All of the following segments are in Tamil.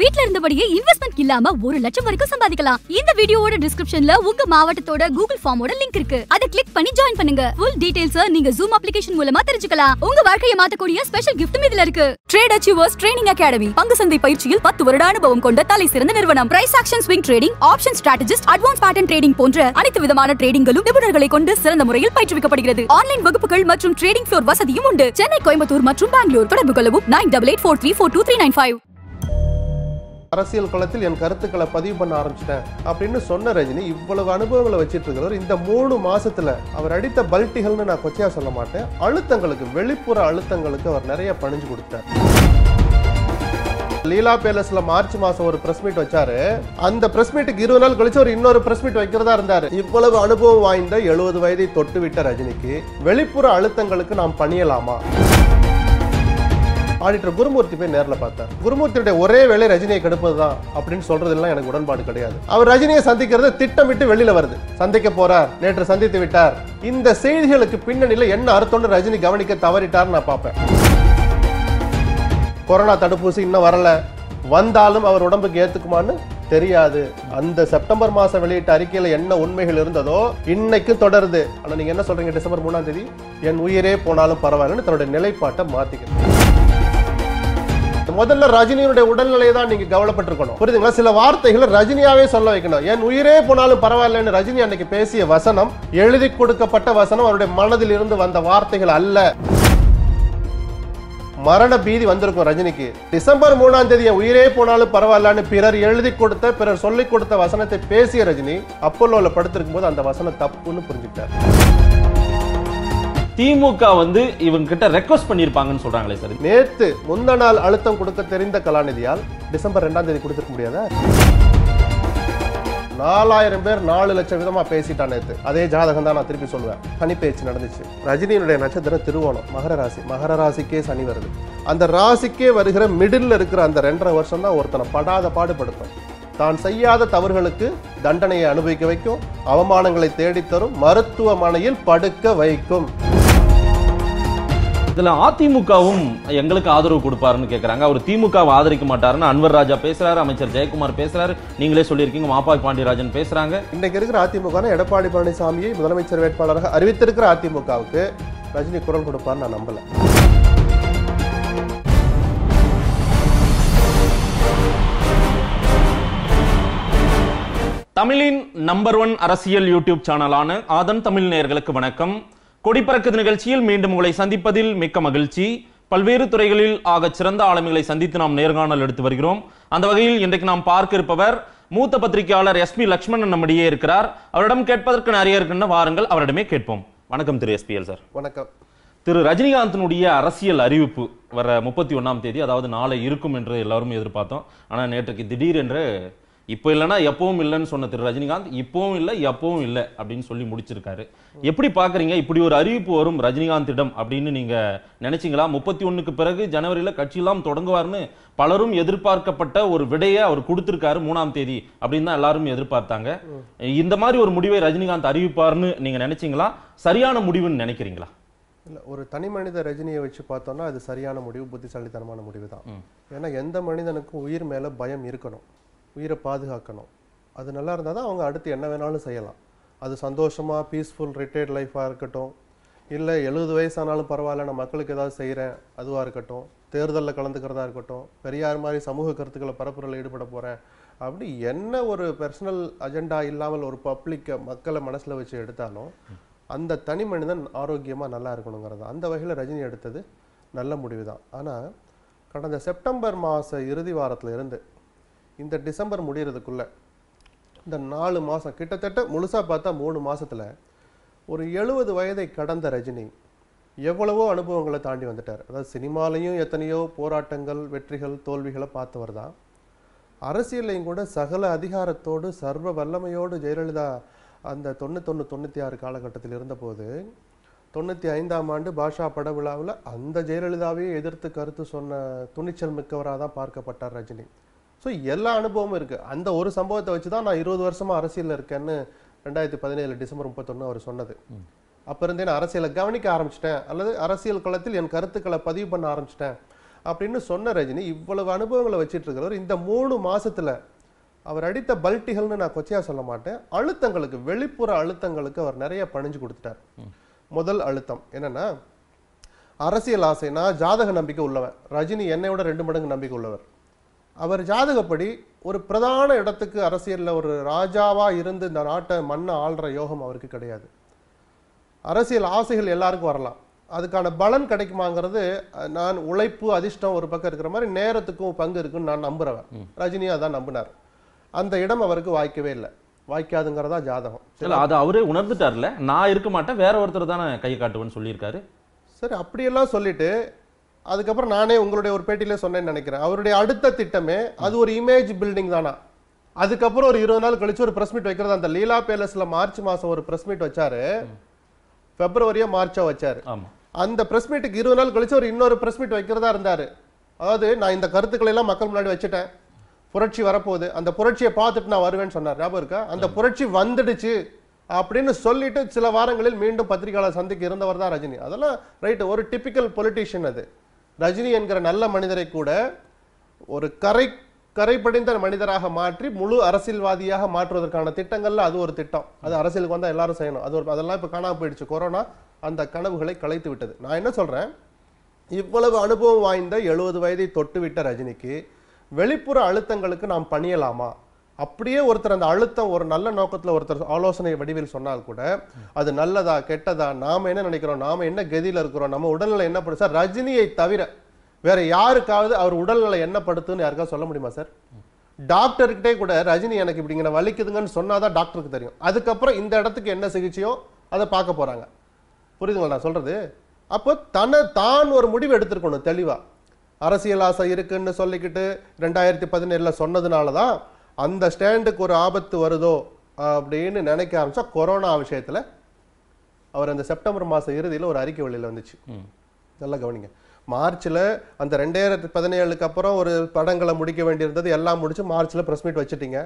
வீட்ல இருந்தபடியே இன்வெஸ்ட்மெண்ட் இல்லாம ஒரு லட்சம் வரைக்கும் சம்பாதிக்கலாம் இந்த வீடியோவோட டிஸ்கிரிப்ஷன்ல உங்க மாவட்டத்தோட கூகுள் ஃபார்மோட லிங்க் இருக்கு அதை கிளிக் பண்ணி ஜாயின் பண்ணுங்க ஃபுல் டீடைல்ஸ் நீங்க ஜூம் அப்ளிகேஷன் மூலமா தெரிஞ்சுக்கலாம் உங்க வாழ்க்கையை மாத்தக்கூடிய ஸ்பெஷல் கிஃப்ட்டும் இதுல இருக்கு ட்ரேட் அச்சீவர்ஸ் ட்ரைனிங் அகாடமி பங்கு சந்தை பயிற்சியில் பத்து வருட அனுபவம் கொண்ட தலை சிறந்த நிறுவனம் price action swing trading option strategist advance pattern trading போன்ற அனைத்து விதமான ட்ரேடிங்களும் நிபுணர்களை கொண்டு சிறந்த முறையில் பயிற்றுவிக்கப்படுகிறது ஆன்லைன் வகுப்புகள் மற்றும் ட்ரேடிங் ஃபிளோர் வசதியும் உண்டு சென்னை கோயம்புத்தூர் மற்றும் பெங்களூர் தொடர்பு கொள்ளவும் nine eight four three four two three nine five அரசியல் களத்தில் என் கருத்துக்களை பதிவு பண்ண ஆரம்பிச்சிட்டேன் அப்படின்னு சொன்ன ரஜினி இவ்வளவு அனுபவங்களை வச்சுட்டு இருக்கிறவர் இந்த மூணு மாசத்துல அவர் அடித்த பல்ட்டிகள்னு நான் கொச்சையா சொல்ல மாட்டேன் அழுத்தங்களுக்கு வெளிப்புற அழுத்தங்களுக்கு அவர் நிறைய பணிஞ்சு கொடுத்தார் லீலா பேலஸ்ல மார்ச் மாசம் ஒரு பிரஸ் மீட் வச்சாரு அந்த பிரஸ் மீட்டுக்கு இருபது நாள் கழிச்சு ஒரு இன்னொரு பிரஸ் மீட் வைக்கிறதா இருந்தாரு இவ்வளவு அனுபவம் வாய்ந்த எழுபது வயதை தொட்டுவிட்ட ரஜினிக்கு வெளிப்புற அழுத்தங்களுக்கு நாம் பணியலாமா ஆடிட்டர் குருமூர்த்தி போய் நேரில் பார்த்தார் குருமூர்த்தியுடைய ஒரே வேலை ரஜினியை கெடுப்பது தான் அப்படின்னு சொல்றதெல்லாம் எனக்கு உடன்பாடு கிடையாது அவர் ரஜினியை சந்திக்கிறது திட்டமிட்டு வெளியில வருது சந்திக்க போறார் நேற்று சந்தித்து விட்டார் இந்த செய்திகளுக்கு பின்னணியில் என்ன அர்த்தம்னு ரஜினி கவனிக்க தவறிட்டார் நான் பார்ப்பேன் கொரோனா தடுப்பூசி இன்னும் வரல வந்தாலும் அவர் உடம்புக்கு ஏத்துக்குமான்னு தெரியாது அந்த செப்டம்பர் மாசம் வெளியிட்ட அறிக்கையில் என்ன உண்மைகள் இருந்ததோ இன்னைக்கு தொடருது ஆனால் நீங்கள் என்ன சொல்றீங்க டிசம்பர் மூணாம் தேதி என் உயிரே போனாலும் பரவாயில்லன்னு தன்னுடைய நிலைப்பாட்டை மாத்திக்கிறேன் முதல்ல ரஜினியுடைய உடல்நிலையை தான் நீங்க கவலைப்பட்டிருக்கணும் புரியுதுங்களா சில வார்த்தைகளை ரஜினியாவே சொல்ல வைக்கணும் என் உயிரே போனாலும் பரவாயில்லன்னு ரஜினி அன்னைக்கு பேசிய வசனம் எழுதி கொடுக்கப்பட்ட வசனம் அவருடைய மனதில் இருந்து வந்த வார்த்தைகள் அல்ல மரண பீதி வந்திருக்கும் ரஜினிக்கு டிசம்பர் மூணாம் தேதி உயிரே போனாலும் பரவாயில்லன்னு பிறர் எழுதி கொடுத்த பிறர் சொல்லிக் கொடுத்த வசனத்தை பேசிய ரஜினி அப்போலோவில் படுத்திருக்கும் போது அந்த வசனம் தப்புன்னு புரிஞ்சுக்கிட்டார் திமுக வந்து இவங்க கிட்ட ரெக்வஸ்ட் பண்ணியிருப்பாங்கன்னு சொல்றாங்களே சார் நேத்து முந்த நாள் அழுத்தம் கொடுக்க தெரிந்த கலாநிதியால் டிசம்பர் ரெண்டாம் தேதி கொடுத்துருக்க முடியாதா நாலாயிரம் பேர் நாலு லட்சம் விதமா பேசிட்டான் நேத்து அதே ஜாதகம் தான் நான் திருப்பி சொல்லுவேன் சனி பேச்சு நடந்துச்சு ரஜினியினுடைய நட்சத்திரம் திருவோணம் மகர ராசி மகர ராசிக்கே சனி வருது அந்த ராசிக்கே வருகிற மிடில் இருக்கிற அந்த ரெண்டரை வருஷம் தான் ஒருத்தனை படாத பாடுபடுத்தும் தான் செய்யாத தவறுகளுக்கு தண்டனையை அனுபவிக்க வைக்கும் அவமானங்களை தேடித்தரும் மருத்துவமனையில் படுக்க வைக்கும் இதில் அதிமுகவும் எங்களுக்கு ஆதரவு கொடுப்பாருன்னு கேட்குறாங்க அவர் திமுகவை ஆதரிக்க மாட்டாருன்னு அன்வர் ராஜா பேசுறாரு அமைச்சர் ஜெயக்குமார் பேசுறாரு நீங்களே சொல்லியிருக்கீங்க மாப்பா பாண்டியராஜன் பேசுறாங்க இன்றைக்கு இருக்கிற அதிமுக எடப்பாடி பழனிசாமியை முதலமைச்சர் வேட்பாளராக அறிவித்திருக்கிற அதிமுகவுக்கு ரஜினி குரல் கொடுப்பார்னு நான் நம்பலை தமிழின் நம்பர் ஒன் அரசியல் யூடியூப் சேனலான ஆதன் தமிழ் நேர்களுக்கு வணக்கம் கொடிப்பறக்குது நிகழ்ச்சியில் மீண்டும் உங்களை சந்திப்பதில் மிக்க மகிழ்ச்சி பல்வேறு துறைகளில் ஆக சிறந்த ஆளுமைகளை சந்தித்து நாம் நேர்காணல் எடுத்து வருகிறோம் அந்த வகையில் இன்றைக்கு நாம் பார்க்க இருப்பவர் மூத்த பத்திரிகையாளர் எஸ் பி லட்சுமணன் நம்மிடையே இருக்கிறார் அவரிடம் கேட்பதற்கு நிறைய இருக்கின்ற வாருங்கள் அவரிடமே கேட்போம் வணக்கம் திரு எஸ்பிஎல் சார் வணக்கம் திரு ரஜினிகாந்தனுடைய அரசியல் அறிவிப்பு வர முப்பத்தி ஒன்றாம் தேதி அதாவது நாளை இருக்கும் என்று எல்லாரும் எதிர்பார்த்தோம் ஆனால் நேற்றுக்கு திடீரென்று இப்போ இல்லைனா எப்பவும் இல்லைன்னு சொன்ன திரு ரஜினிகாந்த் இப்பவும் இல்லை எப்பவும் இல்லை அப்படின்னு சொல்லி முடிச்சிருக்காரு எப்படி பார்க்குறீங்க இப்படி ஒரு அறிவிப்பு வரும் ரஜினிகாந்திடம் அப்படின்னு நீங்கள் நினைச்சீங்களா முப்பத்தி ஒண்ணுக்கு பிறகு ஜனவரியில் கட்சியெல்லாம் தொடங்குவார்னு பலரும் எதிர்பார்க்கப்பட்ட ஒரு விடையை அவர் கொடுத்துருக்காரு மூணாம் தேதி அப்படின்னு தான் எல்லாரும் எதிர்பார்த்தாங்க இந்த மாதிரி ஒரு முடிவை ரஜினிகாந்த் அறிவிப்பார்னு நீங்கள் நினைச்சீங்களா சரியான முடிவுன்னு நினைக்கிறீங்களா இல்லை ஒரு தனி மனித ரஜினியை வச்சு பார்த்தோம்னா அது சரியான முடிவு புத்திசாலித்தனமான முடிவு தான் ஏன்னா எந்த மனிதனுக்கும் உயிர் மேலே பயம் இருக்கணும் உயிரை பாதுகாக்கணும் அது நல்லா இருந்தால் தான் அவங்க அடுத்து என்ன வேணாலும் செய்யலாம் அது சந்தோஷமாக பீஸ்ஃபுல் ரிட்டையர்ட் லைஃபாக இருக்கட்டும் இல்லை எழுபது வயசானாலும் பரவாயில்ல நான் மக்களுக்கு ஏதாவது செய்கிறேன் அதுவாக இருக்கட்டும் தேர்தலில் கலந்துக்கிறதா இருக்கட்டும் பெரியார் மாதிரி சமூக கருத்துக்களை பரப்புரையில் ஈடுபட போகிறேன் அப்படி என்ன ஒரு பர்சனல் அஜெண்டா இல்லாமல் ஒரு பப்ளிக்கை மக்களை மனசில் வச்சு எடுத்தாலும் அந்த தனி மனிதன் ஆரோக்கியமாக நல்லா இருக்கணுங்கிறது அந்த வகையில் ரஜினி எடுத்தது நல்ல முடிவு தான் ஆனால் கடந்த செப்டம்பர் மாத இறுதி வாரத்தில் இருந்து இந்த டிசம்பர் முடிகிறதுக்குள்ளே இந்த நாலு மாதம் கிட்டத்தட்ட முழுசாக பார்த்தா மூணு மாதத்தில் ஒரு எழுபது வயதை கடந்த ரஜினி எவ்வளவோ அனுபவங்களை தாண்டி வந்துட்டார் அதாவது சினிமாலையும் எத்தனையோ போராட்டங்கள் வெற்றிகள் தோல்விகளை பார்த்தவர் தான் அரசியலையும் கூட சகல அதிகாரத்தோடு சர்வ வல்லமையோடு ஜெயலலிதா அந்த தொண்ணூத்தொன்று தொண்ணூற்றி ஆறு காலகட்டத்தில் இருந்தபோது தொண்ணூற்றி ஐந்தாம் ஆண்டு பாஷா பட விழாவில் அந்த ஜெயலலிதாவையே எதிர்த்து கருத்து சொன்ன துணிச்சல் மிக்கவராக தான் பார்க்கப்பட்டார் ரஜினி ஸோ எல்லா அனுபவமும் இருக்குது அந்த ஒரு சம்பவத்தை வச்சு தான் நான் இருபது வருஷமாக அரசியலில் இருக்கேன்னு ரெண்டாயிரத்தி பதினேழு டிசம்பர் முப்பத்தொன்று அவர் சொன்னது அப்போ இருந்தே நான் அரசியலை கவனிக்க ஆரம்பிச்சிட்டேன் அல்லது அரசியல் களத்தில் என் கருத்துக்களை பதிவு பண்ண ஆரம்பிச்சிட்டேன் அப்படின்னு சொன்ன ரஜினி இவ்வளவு அனுபவங்களை வச்சுட்டு இருக்கிறவர் இந்த மூணு மாதத்தில் அவர் அடித்த பல்ட்டிகள்னு நான் கொச்சையாக சொல்ல மாட்டேன் அழுத்தங்களுக்கு வெளிப்புற அழுத்தங்களுக்கு அவர் நிறைய பணிஞ்சு கொடுத்துட்டார் முதல் அழுத்தம் என்னென்னா அரசியல் ஆசை நான் ஜாதக நம்பிக்கை உள்ளவன் ரஜினி என்னை விட ரெண்டு மடங்கு நம்பிக்கை உள்ளவர் அவர் ஜாதகப்படி ஒரு பிரதான இடத்துக்கு அரசியலில் ஒரு ராஜாவாக இருந்து இந்த நாட்டை மண்ணை ஆள்ற யோகம் அவருக்கு கிடையாது அரசியல் ஆசைகள் எல்லாருக்கும் வரலாம் அதுக்கான பலன் கிடைக்குமாங்கிறது நான் உழைப்பு அதிர்ஷ்டம் ஒரு பக்கம் இருக்கிற மாதிரி நேரத்துக்கும் பங்கு இருக்குன்னு நான் நம்புறவன் ரஜினியாக தான் நம்பினார் அந்த இடம் அவருக்கு வாய்க்கவே இல்லை வாய்க்காதுங்கிறதா ஜாதகம் இல்லை அது அவரே உணர்ந்துட்டார்ல நான் இருக்க மாட்டேன் வேற ஒருத்தர் தானே கை காட்டுவேன்னு சொல்லியிருக்காரு சரி அப்படியெல்லாம் சொல்லிட்டு அதுக்கப்புறம் நானே உங்களுடைய ஒரு பேட்டியில சொன்னேன்னு நினைக்கிறேன் அவருடைய அடுத்த திட்டமே அது ஒரு இமேஜ் பில்டிங் தானா அதுக்கப்புறம் ஒரு இருபது நாள் கழிச்சு ஒரு ப்ரெஸ் மீட் வைக்கிறது அந்த லீலா பேலஸ்ல மார்ச் மாசம் ஒரு பிரஸ் மீட் வச்சாரு பிப்ரவரியோ மார்ச்சோ வச்சாரு அந்த ப்ரெஸ் மீட்டுக்கு இருபது நாள் கழிச்சு ஒரு இன்னொரு ப்ரெஸ் மீட் வைக்கிறதா இருந்தாரு அதாவது நான் இந்த கருத்துக்களை எல்லாம் மக்கள் முன்னாடி வச்சுட்டேன் புரட்சி வரப்போகுது அந்த புரட்சியை பார்த்துட்டு நான் வருவேன்னு சொன்னார் ஞாபகம் இருக்கா அந்த புரட்சி வந்துடுச்சு அப்படின்னு சொல்லிட்டு சில வாரங்களில் மீண்டும் பத்திரிகையாளர் சந்திக்க இருந்தவர் தான் ரஜினி அதெல்லாம் ரைட்டு ஒரு டிப்பிக்கல் பொலிட்டீஷியன் அது ரஜினி என்கிற நல்ல மனிதரை கூட ஒரு கரை கரைப்படைந்த மனிதராக மாற்றி முழு அரசியல்வாதியாக மாற்றுவதற்கான திட்டங்கள்ல அது ஒரு திட்டம் அது அரசியலுக்கு வந்தால் எல்லாரும் செய்யணும் அது ஒரு அதெல்லாம் இப்போ காணாமல் போயிடுச்சு கொரோனா அந்த கனவுகளை கலைத்து விட்டது நான் என்ன சொல்கிறேன் இவ்வளவு அனுபவம் வாய்ந்த எழுபது வயதை தொட்டுவிட்ட ரஜினிக்கு வெளிப்புற அழுத்தங்களுக்கு நாம் பணியலாமா அப்படியே ஒருத்தர் அந்த அழுத்தம் ஒரு நல்ல நோக்கத்தில் ஒருத்தர் ஆலோசனை வடிவில் சொன்னால் கூட அது நல்லதா கெட்டதா நாம் என்ன நினைக்கிறோம் நாம் என்ன கதியில் இருக்கிறோம் நம்ம உடல்நிலை என்ன சார் ரஜினியை தவிர வேற யாருக்காவது அவர் உடல்நிலை என்ன படுத்துன்னு யாருக்காவது சொல்ல முடியுமா சார் டாக்டர்கிட்டே கூட ரஜினி எனக்கு இப்படிங்கிற வலிக்குதுங்கன்னு சொன்னாதான் டாக்டருக்கு தெரியும் அதுக்கப்புறம் இந்த இடத்துக்கு என்ன சிகிச்சையோ அதை பார்க்க போகிறாங்க புரியுதுங்களா நான் சொல்கிறது அப்போ தன்னை தான் ஒரு முடிவு எடுத்துருக்கணும் தெளிவாக அரசியல் ஆசை இருக்குன்னு சொல்லிக்கிட்டு ரெண்டாயிரத்தி பதினேழில் சொன்னதுனால தான் அந்த ஸ்டாண்டுக்கு ஒரு ஆபத்து வருதோ அப்படின்னு நினைக்க ஆரம்பித்தா கொரோனா விஷயத்தில் அவர் அந்த செப்டம்பர் மாதம் இறுதியில் ஒரு அறிக்கை வழியில் வந்துச்சு நல்லா கவனிங்க மார்ச்சில் அந்த ரெண்டாயிரத்தி பதினேழுக்கு அப்புறம் ஒரு படங்களை முடிக்க வேண்டியிருந்தது எல்லாம் முடிச்சு மார்ச்சில் ப்ரெஸ் மீட் வச்சுட்டிங்க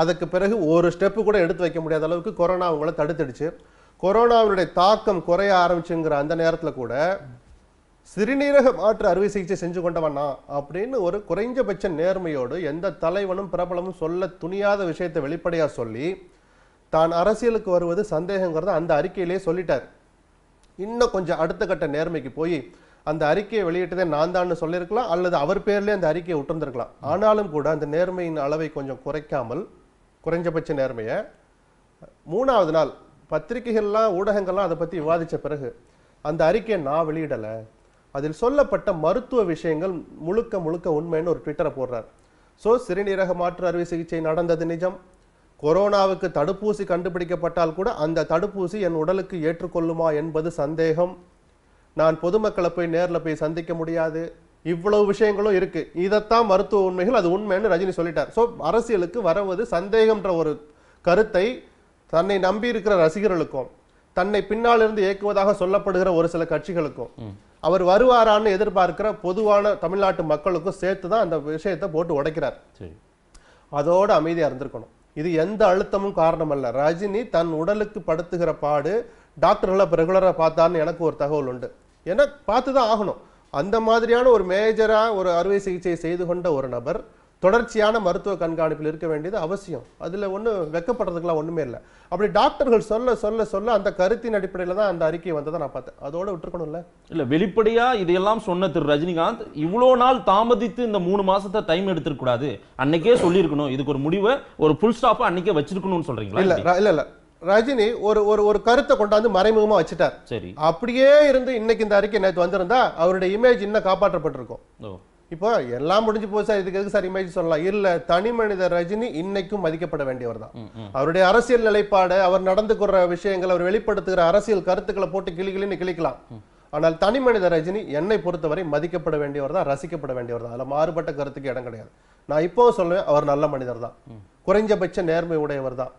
அதுக்கு பிறகு ஒரு ஸ்டெப்பு கூட எடுத்து வைக்க முடியாத அளவுக்கு கொரோனா அவங்கள தடுத்துடுச்சு கொரோனாவினுடைய தாக்கம் குறைய ஆரம்பிச்சுங்கிற அந்த நேரத்தில் கூட சிறுநீரக மாற்று அறுவை சிகிச்சை செஞ்சு கொண்டவனா அப்படின்னு ஒரு குறைஞ்சபட்ச நேர்மையோடு எந்த தலைவனும் பிரபலமும் சொல்ல துணியாத விஷயத்தை வெளிப்படையாக சொல்லி தான் அரசியலுக்கு வருவது சந்தேகங்கிறத அந்த அறிக்கையிலே சொல்லிட்டார் இன்னும் கொஞ்சம் அடுத்த கட்ட நேர்மைக்கு போய் அந்த அறிக்கையை வெளியிட்டதே நான் தான் சொல்லியிருக்கலாம் அல்லது அவர் பேர்லேயே அந்த அறிக்கையை விட்டுருந்துருக்கலாம் ஆனாலும் கூட அந்த நேர்மையின் அளவை கொஞ்சம் குறைக்காமல் குறைஞ்சபட்ச நேர்மையை மூணாவது நாள் பத்திரிகைகள்லாம் ஊடகங்கள்லாம் அதை பற்றி விவாதித்த பிறகு அந்த அறிக்கையை நான் வெளியிடலை அதில் சொல்லப்பட்ட மருத்துவ விஷயங்கள் முழுக்க முழுக்க உண்மைன்னு ஒரு ட்விட்டரை போடுறார் ஸோ சிறுநீரக மாற்று அறுவை சிகிச்சை நடந்தது நிஜம் கொரோனாவுக்கு தடுப்பூசி கண்டுபிடிக்கப்பட்டால் கூட அந்த தடுப்பூசி என் உடலுக்கு ஏற்றுக்கொள்ளுமா என்பது சந்தேகம் நான் பொதுமக்களை போய் நேரில் போய் சந்திக்க முடியாது இவ்வளவு விஷயங்களும் இருக்கு இதைத்தான் மருத்துவ உண்மைகள் அது உண்மைன்னு ரஜினி சொல்லிட்டார் ஸோ அரசியலுக்கு வரவது சந்தேகம்ன்ற ஒரு கருத்தை தன்னை நம்பி இருக்கிற ரசிகர்களுக்கும் தன்னை பின்னால் இருந்து இயக்குவதாக சொல்லப்படுகிற ஒரு சில கட்சிகளுக்கும் அவர் வருவாரான்னு எதிர்பார்க்கிற பொதுவான தமிழ்நாட்டு மக்களுக்கும் சேர்த்து தான் அந்த விஷயத்தை போட்டு உடைக்கிறார் அதோடு அமைதியாக இருந்திருக்கணும் இது எந்த அழுத்தமும் காரணம் அல்ல ரஜினி தன் உடலுக்கு படுத்துகிற பாடு டாக்டர்களை ரெகுலராக பார்த்தான்னு எனக்கு ஒரு தகவல் உண்டு ஏன்னா பார்த்து தான் ஆகணும் அந்த மாதிரியான ஒரு மேஜராக ஒரு அறுவை சிகிச்சை செய்து கொண்ட ஒரு நபர் தொடர்ச்சியான மருத்துவ கண்காணிப்பில் இருக்க வேண்டியது அவசியம் அதில் ஒன்றும் வெக்கப்படுறதுக்கெல்லாம் ஒன்றுமே இல்லை அப்படி டாக்டர்கள் சொல்ல சொல்ல சொல்ல அந்த கருத்தின் அடிப்படையில் தான் அந்த அறிக்கை வந்ததை நான் பார்த்தேன் அதோட விட்டுருக்கணும்ல இல்லை வெளிப்படையாக இதையெல்லாம் சொன்ன திரு ரஜினிகாந்த் இவ்வளோ நாள் தாமதித்து இந்த மூணு மாதத்தை டைம் எடுத்துருக்கூடாது அன்னைக்கே சொல்லியிருக்கணும் இதுக்கு ஒரு முடிவை ஒரு ஃபுல் ஸ்டாப்பை அன்னைக்கே வச்சிருக்கணும்னு சொல்கிறீங்களா இல்லை இல்லை இல்லை ரஜினி ஒரு ஒரு ஒரு கருத்தை கொண்டாந்து மறைமுகமா வச்சுட்டார் சரி அப்படியே இருந்து இன்னைக்கு இந்த அறிக்கை நேற்று வந்திருந்தா அவருடைய இமேஜ் இன்னும் காப்பாற்றப்பட்டிருக்கும் இப்போ எல்லாம் முடிஞ்சு போய் சார் இதுக்கு எதுக்கு சார் இமேஜ் சொல்லலாம் இல்ல தனி மனித ரஜினி இன்னைக்கும் மதிக்கப்பட வேண்டியவர் தான் அவருடைய அரசியல் நிலைப்பாடு அவர் நடந்து கொள்ற விஷயங்கள் அவர் வெளிப்படுத்துகிற அரசியல் கருத்துக்களை போட்டு கிளிகளின்னு கிளிக்கலாம் ஆனால் தனி மனித ரஜினி என்னை பொறுத்தவரை மதிக்கப்பட வேண்டியவர் தான் ரசிக்கப்பட வேண்டியவர் தான் அதுல மாறுபட்ட கருத்துக்கு இடம் கிடையாது நான் இப்போவும் சொல்லுவேன் அவர் நல்ல மனிதர் தான் குறைஞ்சபட்ச நேர்மை உடையவர் தான்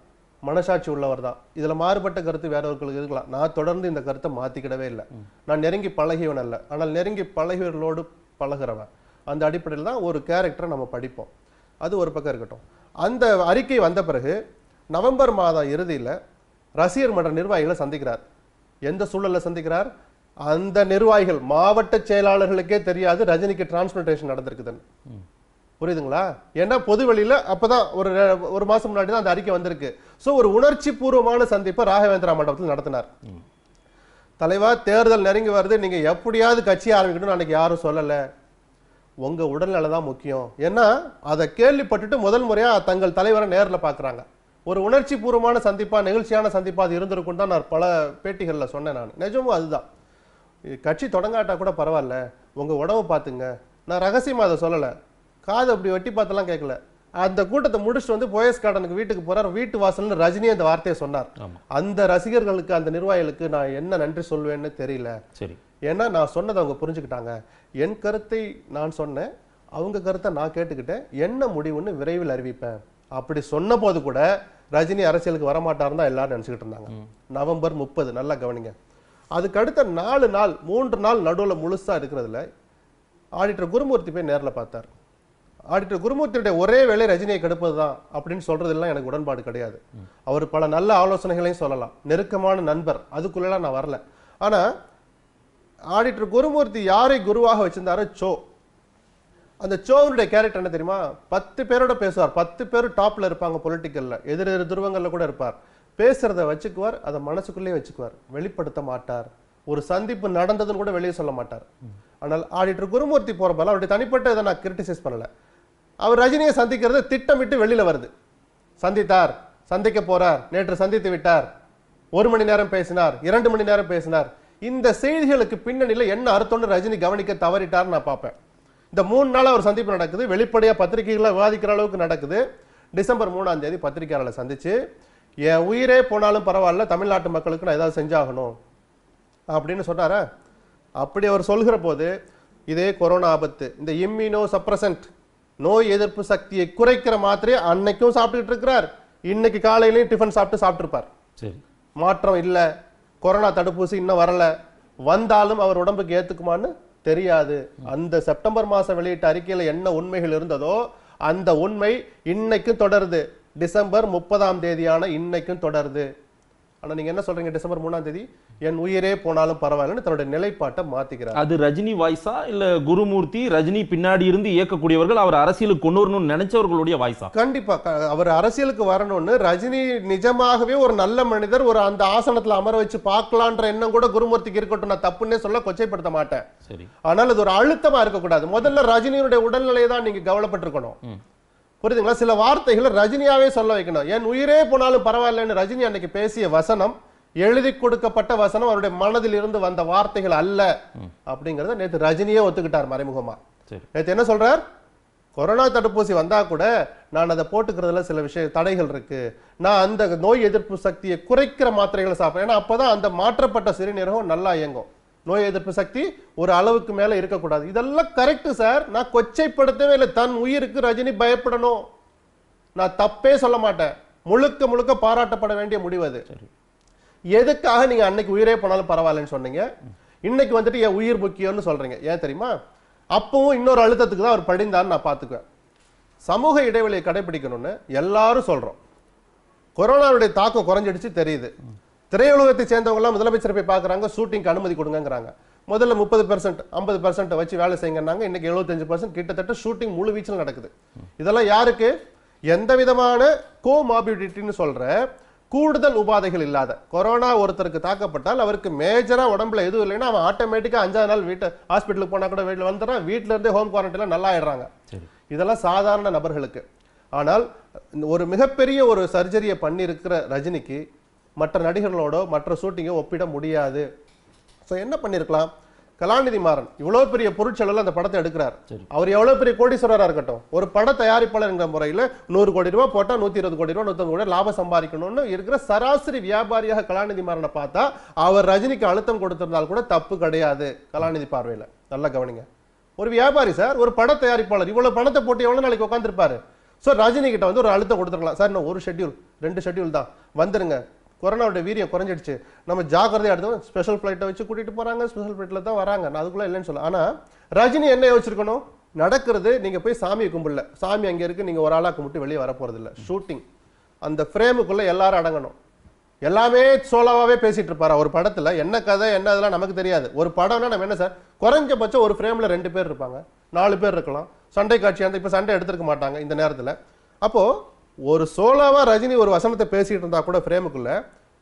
மனசாட்சி உள்ளவர் தான் இதுல மாறுபட்ட கருத்து வேறவர்களுக்கு இருக்கலாம் நான் தொடர்ந்து இந்த கருத்தை மாத்திக்கிடவே இல்லை நான் நெருங்கி பழகியவன் அல்ல ஆனால் நெருங்கி பழகியவர்களோடு பழகிறவன் அந்த அடிப்படையில் தான் ஒரு கேரக்டரை நம்ம படிப்போம் அது ஒரு பக்கம் இருக்கட்டும் அந்த அறிக்கை வந்த பிறகு நவம்பர் மாதம் இறுதியில் ரசிகர் மன்ற நிர்வாகிகளை சந்திக்கிறார் எந்த சூழலில் சந்திக்கிறார் அந்த நிர்வாகிகள் மாவட்ட செயலாளர்களுக்கே தெரியாது ரஜினிக்கு டிரான்ஸ்பிளேஷன் நடந்திருக்குதுன்னு புரியுதுங்களா ஏன்னா பொதுவெளியில் அப்போ தான் ஒரு ஒரு மாதம் முன்னாடி தான் அந்த அறிக்கை வந்திருக்கு ஸோ ஒரு உணர்ச்சி பூர்வமான சந்திப்பை ராகவேந்திரா மண்டபத்தில் நடத்தினார் தலைவா தேர்தல் நெருங்கி வருது நீங்கள் எப்படியாவது கட்சி ஆரம்பிக்கணும்னு அன்னைக்கு யாரும் சொல்லலை உங்கள் உடல்நிலை தான் முக்கியம் ஏன்னா அதை கேள்விப்பட்டுட்டு முதல் முறையாக தங்கள் தலைவரை நேரில் பார்க்குறாங்க ஒரு உணர்ச்சி பூர்வமான சந்திப்பாக நிகழ்ச்சியான சந்திப்பாக அது இருந்திருக்கும் தான் நான் பல பேட்டிகளில் சொன்னேன் நான் நிஜமும் அதுதான் கட்சி தொடங்காட்டா கூட பரவாயில்ல உங்கள் உடம்பு பார்த்துங்க நான் ரகசியமாக அதை சொல்லலை காது அப்படி வெட்டி பார்த்தெல்லாம் கேட்கல அந்த கூட்டத்தை முடிச்சுட்டு வந்து போயஸ் கார்டனுக்கு வீட்டுக்கு போறார் வீட்டு வாசல்னு ரஜினி அந்த வார்த்தையை சொன்னார் அந்த ரசிகர்களுக்கு அந்த நிர்வாகிகளுக்கு நான் என்ன நன்றி சொல்வேன்னு தெரியல சரி ஏன்னா நான் சொன்னதை அவங்க புரிஞ்சுக்கிட்டாங்க என் கருத்தை நான் சொன்னேன் அவங்க கருத்தை நான் கேட்டுக்கிட்டேன் என்ன முடிவுன்னு விரைவில் அறிவிப்பேன் அப்படி சொன்ன போது கூட ரஜினி அரசியலுக்கு வரமாட்டார் தான் எல்லாரும் நினச்சிக்கிட்டு இருந்தாங்க நவம்பர் முப்பது நல்லா கவனிங்க அதுக்கு அடுத்த நாலு நாள் மூன்று நாள் நடுவில் முழுசாக இருக்கிறதுல ஆடிட்டர் குருமூர்த்தி போய் நேரில் பார்த்தார் ஆடிட்டர் குருமூர்த்தியுடைய ஒரே வேலை ரஜினியை கெடுப்பது தான் அப்படின்னு சொல்றதெல்லாம் எனக்கு உடன்பாடு கிடையாது அவர் பல நல்ல ஆலோசனைகளையும் சொல்லலாம் நெருக்கமான நண்பர் அதுக்குள்ளெல்லாம் நான் வரல ஆனால் ஆடிட்டர் குருமூர்த்தி யாரை குருவாக வச்சிருந்தாரோ சோ அந்த சோவனுடைய கேரக்டர் என்ன தெரியுமா பத்து பேரோட பேசுவார் பத்து பேர் டாப்ல இருப்பாங்க பொலிட்டிக்கலில் எதிர் எதிர் துருவங்களில் கூட இருப்பார் பேசுறத வச்சுக்குவார் அதை மனசுக்குள்ளேயே வச்சுக்குவார் வெளிப்படுத்த மாட்டார் ஒரு சந்திப்பு நடந்ததுன்னு கூட வெளியே சொல்ல மாட்டார் ஆனால் ஆடிட்டர் குருமூர்த்தி போகிறப்பல அவருடைய தனிப்பட்ட இதை நான் கிரிட்டிசைஸ் பண்ணலை அவர் ரஜினியை சந்திக்கிறது திட்டமிட்டு வெளியில் வருது சந்தித்தார் சந்திக்க போறார் நேற்று சந்தித்து விட்டார் ஒரு மணி நேரம் பேசினார் இரண்டு மணி நேரம் பேசினார் இந்த செய்திகளுக்கு பின்னணியில் என்ன அர்த்தம்னு ரஜினி கவனிக்க தவறிட்டார் நான் பார்ப்பேன் இந்த மூணு நாளாக ஒரு சந்திப்பு நடக்குது வெளிப்படையாக பத்திரிகைகளை விவாதிக்கிற அளவுக்கு நடக்குது டிசம்பர் மூணாம் தேதி பத்திரிகையாளர் சந்தித்து என் உயிரே போனாலும் பரவாயில்ல தமிழ்நாட்டு மக்களுக்கு நான் ஏதாவது செஞ்சாகணும் அப்படின்னு சொன்னாரா அப்படி அவர் சொல்கிற போது இதே கொரோனா ஆபத்து இந்த இம்மினோ சப்ரசன்ட் நோய் எதிர்ப்பு சக்தியை குறைக்கிற மாத்திரை அன்னைக்கும் சாப்பிட்டுக்கிட்டு இருக்கிறார் இன்னைக்கு காலையிலையும் டிஃபன் சாப்பிட்டு சாப்பிட்டுருப்பார் மாற்றம் இல்லை கொரோனா தடுப்பூசி இன்னும் வரல வந்தாலும் அவர் உடம்புக்கு ஏத்துக்குமான்னு தெரியாது அந்த செப்டம்பர் மாசம் வெளியிட்ட அறிக்கையில என்ன உண்மைகள் இருந்ததோ அந்த உண்மை இன்னைக்கும் தொடருது டிசம்பர் முப்பதாம் தேதியான இன்னைக்கும் தொடருது ஆனா நீங்க என்ன சொல்றீங்க டிசம்பர் மூணாம் தேதி என் உயிரே போனாலும் பரவாயில்லன்னு தன்னுடைய நிலைப்பாட்டை மாத்திக்கிறார் அது ரஜினி வாய்ஸா இல்ல குருமூர்த்தி ரஜினி பின்னாடி இருந்து இயக்கக்கூடியவர்கள் அவர் அரசியலுக்கு கொண்டு வரணும்னு நினைச்சவர்களுடைய வாய்ஸா கண்டிப்பா அவர் அரசியலுக்கு வரணும்னு ரஜினி நிஜமாகவே ஒரு நல்ல மனிதர் ஒரு அந்த ஆசனத்துல அமர வச்சு பார்க்கலான்ற எண்ணம் கூட குருமூர்த்திக்கு இருக்கட்டும் நான் தப்புன்னே சொல்ல கொச்சைப்படுத்த மாட்டேன் சரி ஆனால் அது ஒரு அழுத்தமா இருக்கக்கூடாது முதல்ல ரஜினியுடைய உடல்நிலையை தான் நீங்க கவலைப்பட்டிருக்கணும் புரியுதுங்களா சில வார்த்தைகளை ரஜினியாவே சொல்ல வைக்கணும் என் உயிரே போனாலும் பரவாயில்லன்னு ரஜினி அன்னைக்கு பேசிய வசனம் எழுதி கொடுக்கப்பட்ட வசனம் அவருடைய மனதில் இருந்து வந்த வார்த்தைகள் அல்ல அப்படிங்கறத நேற்று ரஜினியே ஒத்துக்கிட்டார் மறைமுகமா நேற்று என்ன சொல்றார் கொரோனா தடுப்பூசி வந்தா கூட நான் அதை போட்டுக்கிறதுல சில விஷய தடைகள் இருக்கு நான் அந்த நோய் எதிர்ப்பு சக்தியை குறைக்கிற மாத்திரைகளை சாப்பிட்றேன் ஏன்னா அப்பதான் அந்த மாற்றப்பட்ட சிறுநீரகம் நல்லா இயங்கும் நோய் எதிர்ப்பு சக்தி ஒரு அளவுக்கு மேல இருக்கக்கூடாது இதெல்லாம் கரெக்ட் சார் நான் கொச்சைப்படுத்தவே இல்லை தன் உயிருக்கு ரஜினி பயப்படணும் நான் தப்பே சொல்ல மாட்டேன் முழுக்க முழுக்க பாராட்டப்பட வேண்டிய முடிவு அது எதுக்காக நீங்க அன்னைக்கு உயிரே போனாலும் பரவாயில்லன்னு சொன்னீங்க இன்னைக்கு வந்துட்டு என் உயிர் முக்கியம்னு சொல்றீங்க ஏன் தெரியுமா அப்பவும் இன்னொரு அழுத்தத்துக்கு தான் அவர் படிந்தான்னு நான் பார்த்துக்குவேன் சமூக இடைவெளியை கடைபிடிக்கணும்னு எல்லாரும் சொல்றோம் கொரோனாவுடைய தாக்கம் குறைஞ்சிடுச்சு தெரியுது திரையுலகத்தை சேர்ந்தவங்கலாம் முதலமைச்சர் போய் பார்க்குறாங்க ஷூட்டிங் அனுமதி கொடுங்கிறாங்க முதல்ல முப்பது பெர்சென்ட் ஐம்பது பெர்சென்ட் வச்சு வேலை செய்யுங்கன்னாங்க இன்னைக்கு எழுபத்தஞ்சு பர்சன்ட் கிட்டத்தட்ட ஷூட்டிங் முழு வீச்சில் நடக்குது இதெல்லாம் யாருக்கு எந்த விதமான கோ சொல்கிற கூடுதல் உபாதைகள் இல்லாத கொரோனா ஒருத்தருக்கு தாக்கப்பட்டால் அவருக்கு மேஜராக உடம்புல எதுவும் இல்லைன்னா அவன் ஆட்டோமேட்டிக்காக அஞ்சாவது நாள் வீட்டு ஹாஸ்பிட்டலுக்கு போனால் கூட வீட்டில் வந்துடுறான் வீட்டில இருந்தே ஹோம் குவாரண்டைனில் நல்லா ஆயிடுறாங்க இதெல்லாம் சாதாரண நபர்களுக்கு ஆனால் ஒரு மிகப்பெரிய ஒரு சர்ஜரியை பண்ணியிருக்கிற ரஜினிக்கு மற்ற நடிகர்களோடோ மற்ற ஷூட்டிங்கோ ஒப்பிட முடியாது ஸோ என்ன பண்ணியிருக்கலாம் கலாநிதி மாறன் இவ்வளோ பெரிய பொருட்செலவில் அந்த படத்தை எடுக்கிறார் அவர் எவ்வளோ பெரிய கோடீஸ்வரராக இருக்கட்டும் ஒரு பட தயாரிப்பாளர்ங்கிற முறையில் நூறு கோடி ரூபா போட்டால் நூற்றி இருபது கோடி ரூபா நூற்றம்பது கோடி லாபம் சம்பாதிக்கணும்னு இருக்கிற சராசரி வியாபாரியாக கலாநிதி மாறனை பார்த்தா அவர் ரஜினிக்கு அழுத்தம் கொடுத்திருந்தால் கூட தப்பு கிடையாது கலாநிதி பார்வையில் நல்லா கவனிங்க ஒரு வியாபாரி சார் ஒரு பட தயாரிப்பாளர் இவ்வளோ பணத்தை போட்டு எவ்வளோ நாளைக்கு உட்காந்துருப்பாரு ஸோ ரஜினி கிட்ட வந்து ஒரு அழுத்தம் கொடுத்துருக்கலாம் சார் இன்னும் ஒரு ஷெட்யூல் ரெண்டு ஷெட்யூல் தான் வந்துருங்க கொரோனாவுடைய வீரியம் குறைஞ்சிடுச்சு நம்ம ஜாக்கிரதையாக எடுத்தோம் ஸ்பெஷல் ஃப்ளைட்டை வச்சு கூட்டிகிட்டு போகிறாங்க ஸ்பெஷல் ஃப்ளைட்டில் தான் வராங்க நான் அதுக்குள்ளே இல்லைன்னு சொல்ல ஆனால் ரஜினி என்ன யோசிச்சிருக்கணும் நடக்கிறது நீங்கள் போய் சாமியை கும்பிடல சாமி அங்கே இருக்குது நீங்கள் ஒரு ஆளாக கும்பிட்டு வெளியே வர இல்லை ஷூட்டிங் அந்த ஃப்ரேமுக்குள்ளே எல்லாரும் அடங்கணும் எல்லாமே சோலோவாகவே பேசிகிட்டு இருப்பார் ஒரு படத்தில் என்ன கதை என்ன அதெல்லாம் நமக்கு தெரியாது ஒரு படம்னா நம்ம என்ன சார் குறைஞ்சபட்சம் ஒரு ஃப்ரேமில் ரெண்டு பேர் இருப்பாங்க நாலு பேர் இருக்கலாம் சண்டை காட்சியாக இருந்தால் இப்போ சண்டை எடுத்துருக்க மாட்டாங்க இந்த நேரத்தில் அப்போது ஒரு சோலாவாக ரஜினி ஒரு வசனத்தை பேசிகிட்டு இருந்தால் கூட ஃப்ரேமுக்குள்ளே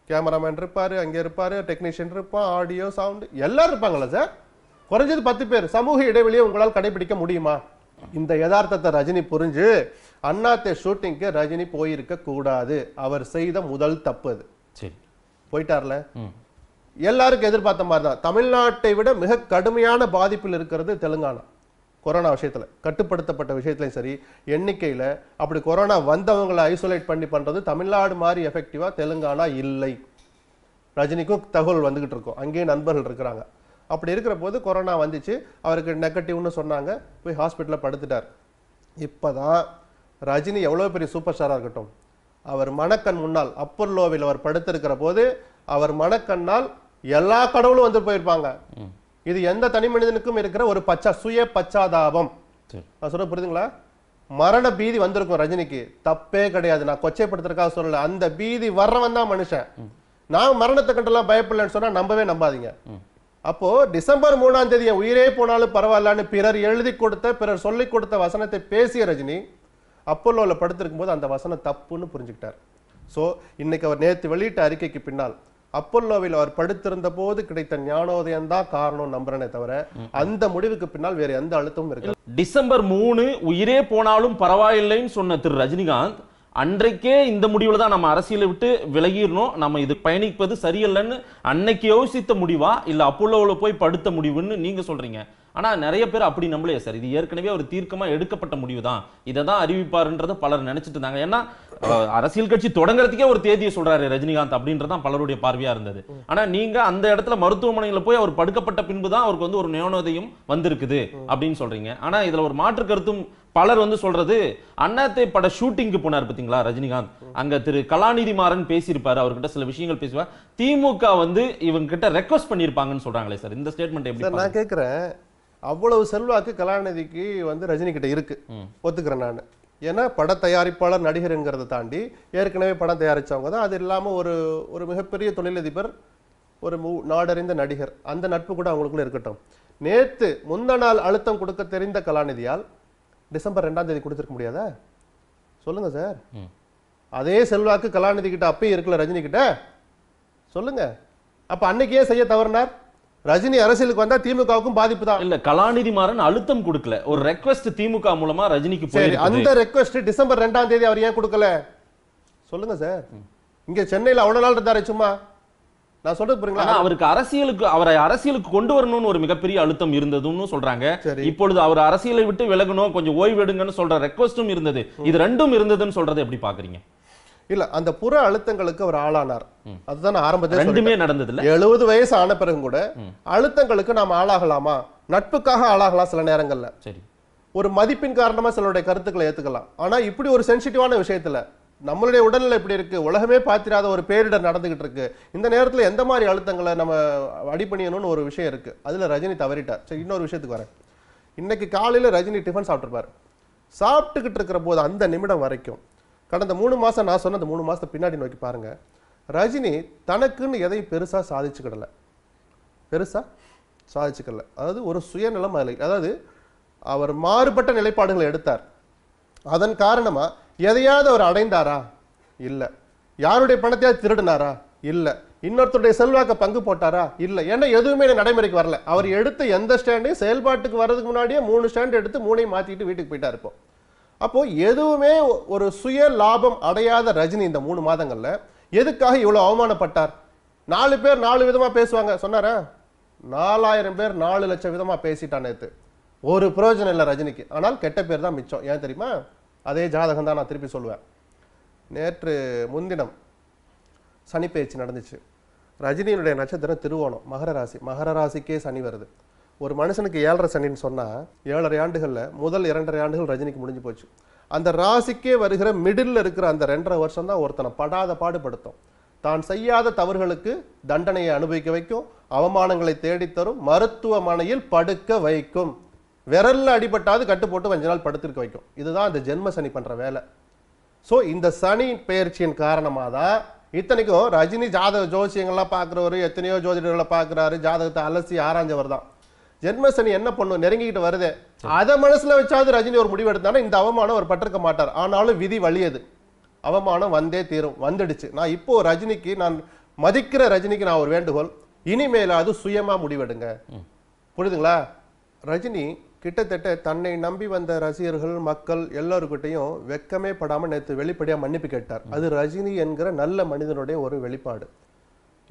கேமராமேன் இருப்பார் அங்கே இருப்பார் டெக்னீஷியன் இருப்பான் ஆடியோ சவுண்டு எல்லோரும் இருப்பாங்களா சார் குறைஞ்சது பத்து பேர் சமூக இடைவெளியை உங்களால் கடைபிடிக்க முடியுமா இந்த யதார்த்தத்தை ரஜினி புரிஞ்சு அண்ணாத்தே ஷூட்டிங்க்கு ரஜினி போயிருக்க கூடாது அவர் செய்த முதல் தப்பு அது சரி போயிட்டார்ல எல்லாருக்கும் எதிர்பார்த்த மாதிரி தான் தமிழ்நாட்டை விட மிக கடுமையான பாதிப்பில் இருக்கிறது தெலுங்கானா கொரோனா விஷயத்தில் கட்டுப்படுத்தப்பட்ட விஷயத்துலையும் சரி எண்ணிக்கையில் அப்படி கொரோனா வந்தவங்களை ஐசோலேட் பண்ணி பண்ணுறது தமிழ்நாடு மாதிரி எஃபெக்டிவாக தெலுங்கானா இல்லை ரஜினிக்கும் தகவல் வந்துக்கிட்டு இருக்கும் அங்கேயும் நண்பர்கள் இருக்கிறாங்க அப்படி இருக்கிற போது கொரோனா வந்துச்சு அவருக்கு நெகட்டிவ்னு சொன்னாங்க போய் ஹாஸ்பிட்டலில் படுத்துட்டார் இப்போ தான் ரஜினி எவ்வளோ பெரிய சூப்பர் ஸ்டாராக இருக்கட்டும் அவர் மணக்கண் முன்னால் லோவில் அவர் படுத்திருக்கிற போது அவர் மணக்கண்ணால் எல்லா கடவுளும் வந்து போயிருப்பாங்க இது எந்த தனி மனிதனுக்கும் இருக்கிற ஒரு பச்சா சுய பச்சாதாபம் நான் சொல்ல புரியுதுங்களா மரண பீதி வந்திருக்கும் ரஜினிக்கு தப்பே கிடையாது நான் கொச்சைப்படுத்துறதுக்காக சொல்லல அந்த பீதி வர்றவன் தான் மனுஷன் நான் மரணத்தை கண்டெல்லாம் பயப்படலன்னு சொன்னா நம்பவே நம்பாதீங்க அப்போ டிசம்பர் மூணாம் தேதி உயிரே போனாலும் பரவாயில்லன்னு பிறர் எழுதி கொடுத்த பிறர் சொல்லி கொடுத்த வசனத்தை பேசிய ரஜினி அப்போலோவில் படுத்திருக்கும் போது அந்த வசனம் தப்புன்னு புரிஞ்சுக்கிட்டார் ஸோ இன்னைக்கு அவர் நேற்று வெளியிட்ட அறிக்கைக்கு பின்னால் அப்பல்லோவில் அவர் படுத்திருந்த போது கிடைத்த ஞானோதயம் தான் காரணம் நம்புறனே தவிர அந்த முடிவுக்கு பின்னால் வேற எந்த அழுத்தமும் இருக்கு டிசம்பர் மூணு உயிரே போனாலும் பரவாயில்லைன்னு சொன்ன திரு ரஜினிகாந்த் அன்றைக்கே இந்த முடிவில் தான் நம்ம அரசியலை விட்டு விலகிடணும் நம்ம இது பயணிப்பது சரியில்லைன்னு அன்னைக்கு யோசித்த முடிவா இல்லை அப்பல்லோவில் போய் படுத்த முடிவுன்னு நீங்க சொல்றீங்க ஆனால் நிறைய பேர் அப்படி நம்பலையே சார் இது ஏற்கனவே ஒரு தீர்க்கமாக எடுக்கப்பட்ட முடிவு தான் இதை தான் அறிவிப்பாருன்றத பலர் நினைச்சிட்டு இருந்தாங்க ஏன்னா அரசியல் கட்சி தொடங்குறதுக்கே ஒரு தேதியை சொல்றாரு ரஜினிகாந்த் அப்படின்றதான் பலருடைய பார்வையா இருந்தது ஆனா நீங்க அந்த இடத்துல மருத்துவமனையில் போய் அவர் படுக்கப்பட்ட பின்பு தான் அவருக்கு வந்து ஒரு நியோனதையும் வந்திருக்குது அப்படின்னு சொல்றீங்க ஆனா இதுல ஒரு மாற்று கருத்தும் பலர் வந்து சொல்றது அண்ணாத்தை பட ஷூட்டிங்க்கு போனார் பாத்தீங்களா ரஜினிகாந்த் அங்க திரு கலாநிதி மாறன் பேசியிருப்பாரு அவர்கிட்ட சில விஷயங்கள் பேசுவார் திமுக வந்து இவங்க கிட்ட ரெக்வஸ்ட் பண்ணியிருப்பாங்கன்னு சொல்றாங்களே சார் இந்த ஸ்டேட்மெண்ட் எப்படி நான் கேட்கிறேன் அவ்வளவு செல்வாக்கு கலாநிதிக்கு வந்து ரஜினி கிட்ட இருக்கு ஒத்துக்கிறேன் நான் ஏன்னா பட தயாரிப்பாளர் நடிகருங்கிறத தாண்டி ஏற்கனவே படம் தயாரித்தவங்க தான் அது இல்லாமல் ஒரு ஒரு மிகப்பெரிய தொழிலதிபர் ஒரு நாடறிந்த நடிகர் அந்த நட்பு கூட அவங்களுக்குள்ள இருக்கட்டும் நேற்று முந்த நாள் அழுத்தம் கொடுக்க தெரிந்த கலாநிதியால் டிசம்பர் ரெண்டாம் தேதி கொடுத்துருக்க முடியாதா சொல்லுங்க சார் அதே செல்வாக்கு கலாநிதி கிட்ட அப்பயும் இருக்கல ரஜினி கிட்ட சொல்லுங்க அப்ப அன்னைக்கே செய்ய தவறினார் ரஜினி அரசியலுக்கு வந்தா திமுகவுக்கும் பாதிப்பு தான் இல்ல கலாநிதி மாறன் அழுத்தம் கொடுக்கல ஒரு ரெக்வெஸ்ட் திமுக மூலமா ரஜினிக்கு சரி அந்த ரெக்வஸ்ட் டிசம்பர் ரெண்டாம் தேதி அவர் ஏன் கொடுக்கல சொல்லுங்க சார் இங்க சென்னையில அவ்வளவு நாள் இருந்தாரு சும்மா நான் சொல்றது புரியுங்களா அவருக்கு அரசியலுக்கு அவரை அரசியலுக்கு கொண்டு வரணும்னு ஒரு மிகப்பெரிய அழுத்தம் இருந்ததுன்னு சொல்றாங்க இப்பொழுது அவர் அரசியலை விட்டு விலகணும் கொஞ்சம் ஓய்வு எடுங்கன்னு சொல்ற ரெக்வஸ்டும் இருந்தது இது ரெண்டும் இருந்ததுன்னு சொல்றதை எப்படி பாக்குறீங்க இல்ல அந்த புற அழுத்தங்களுக்கு அவர் ஆளானார் அதுதான் ஆரம்பத்தில் ரெண்டுமே நடந்தது இல்ல எழுபது வயசு ஆன பிறகு கூட அழுத்தங்களுக்கு நாம் ஆளாகலாமா நட்புக்காக ஆளாகலாம் சில நேரங்கள்ல சரி ஒரு மதிப்பின் காரணமா சிலருடைய கருத்துக்களை ஏத்துக்கலாம் ஆனா இப்படி ஒரு சென்சிட்டிவான விஷயத்துல நம்மளுடைய உடல்நிலை இப்படி இருக்கு உலகமே பாத்திராத ஒரு பேரிடர் நடந்துகிட்டு இருக்கு இந்த நேரத்துல எந்த மாதிரி அழுத்தங்களை நம்ம அடிப்பணியணும்னு ஒரு விஷயம் இருக்கு அதுல ரஜினி தவறிட்டார் சரி இன்னொரு விஷயத்துக்கு வரேன் இன்னைக்கு காலையில ரஜினி டிஃபன் சாப்பிட்டுருப்பாரு சாப்பிட்டுக்கிட்டு இருக்கிற போது அந்த நிமிடம் வரைக்கும் கடந்த மூணு மாதம் நான் சொன்ன அந்த மூணு மாதத்தை பின்னாடி நோக்கி பாருங்கள் ரஜினி தனக்குன்னு எதையும் பெருசாக சாதிச்சுக்கிடலை பெருசாக சாதிச்சுக்கல அதாவது ஒரு சுயநலம் அதில் அதாவது அவர் மாறுபட்ட நிலைப்பாடுகளை எடுத்தார் அதன் காரணமாக எதையாவது அவர் அடைந்தாரா இல்லை யாருடைய பணத்தையாவது திருடினாரா இல்லை இன்னொருத்தருடைய செல்வாக்க பங்கு போட்டாரா இல்லை ஏன்னா எதுவுமே நடைமுறைக்கு வரல அவர் எடுத்த எந்த ஸ்டாண்டையும் செயல்பாட்டுக்கு வர்றதுக்கு முன்னாடியே மூணு ஸ்டாண்ட் எடுத்து மூணையும் மாற்றிட்டு வீட்டுக்கு போயிட்டா இருப்போம் அப்போ எதுவுமே ஒரு சுய லாபம் அடையாத ரஜினி இந்த மூணு மாதங்கள்ல எதுக்காக இவ்வளவு அவமானப்பட்டார் நாலு பேர் நாலு விதமா பேசுவாங்க சொன்னார நாலாயிரம் பேர் நாலு லட்சம் விதமா பேசிட்டான் நேற்று ஒரு பிரயோஜனம் இல்லை ரஜினிக்கு ஆனால் கெட்ட பேர் தான் மிச்சம் ஏன் தெரியுமா அதே ஜாதகம் தான் நான் திருப்பி சொல்லுவேன் நேற்று முன்தினம் சனி பேச்சு நடந்துச்சு ரஜினியினுடைய நட்சத்திரம் திருவோணம் மகர ராசி மகர ராசிக்கே சனி வருது ஒரு மனுஷனுக்கு ஏழரை சனின்னு சொன்னால் ஏழரை ஆண்டுகளில் முதல் இரண்டரை ஆண்டுகள் ரஜினிக்கு முடிஞ்சு போச்சு அந்த ராசிக்கே வருகிற மிடில் இருக்கிற அந்த ரெண்டரை வருஷம் தான் ஒருத்தனை படாத பாடுபடுத்தும் தான் செய்யாத தவறுகளுக்கு தண்டனையை அனுபவிக்க வைக்கும் அவமானங்களை தேடித்தரும் மருத்துவமனையில் படுக்க வைக்கும் விரலில் அடிபட்டாவது கட்டு போட்டு கொஞ்ச நாள் படுத்திருக்க வைக்கும் இதுதான் அந்த ஜென்ம சனி பண்ணுற வேலை ஸோ இந்த சனி பெயர்ச்சியின் காரணமாக தான் இத்தனைக்கும் ரஜினி ஜாதக ஜோசியங்கள்லாம் பார்க்குறவர் எத்தனையோ ஜோதிடர்களை பார்க்குறாரு ஜாதகத்தை அலசி ஆராய்ஞ்சவர் தான் ஜென்மசனி என்ன பண்ணும் நெருங்கிக்கிட்டு வருதே அதை மனசுல வச்சாவது ரஜினி ஒரு முடிவு எடுத்தாலும் இந்த அவமானம் அவர் பட்டிருக்க மாட்டார் ஆனாலும் விதி வழியது அவமானம் வந்தே தீரும் வந்துடுச்சு நான் இப்போ ரஜினிக்கு நான் மதிக்கிற ரஜினிக்கு நான் ஒரு வேண்டுகோள் இனிமேலாவது சுயமா முடிவெடுங்க புரியுதுங்களா ரஜினி கிட்டத்தட்ட தன்னை நம்பி வந்த ரசிகர்கள் மக்கள் எல்லோருக்கிட்டையும் வெக்கமே படாமல் நேற்று வெளிப்படையாக மன்னிப்பு கேட்டார் அது ரஜினி என்கிற நல்ல மனிதனுடைய ஒரு வெளிப்பாடு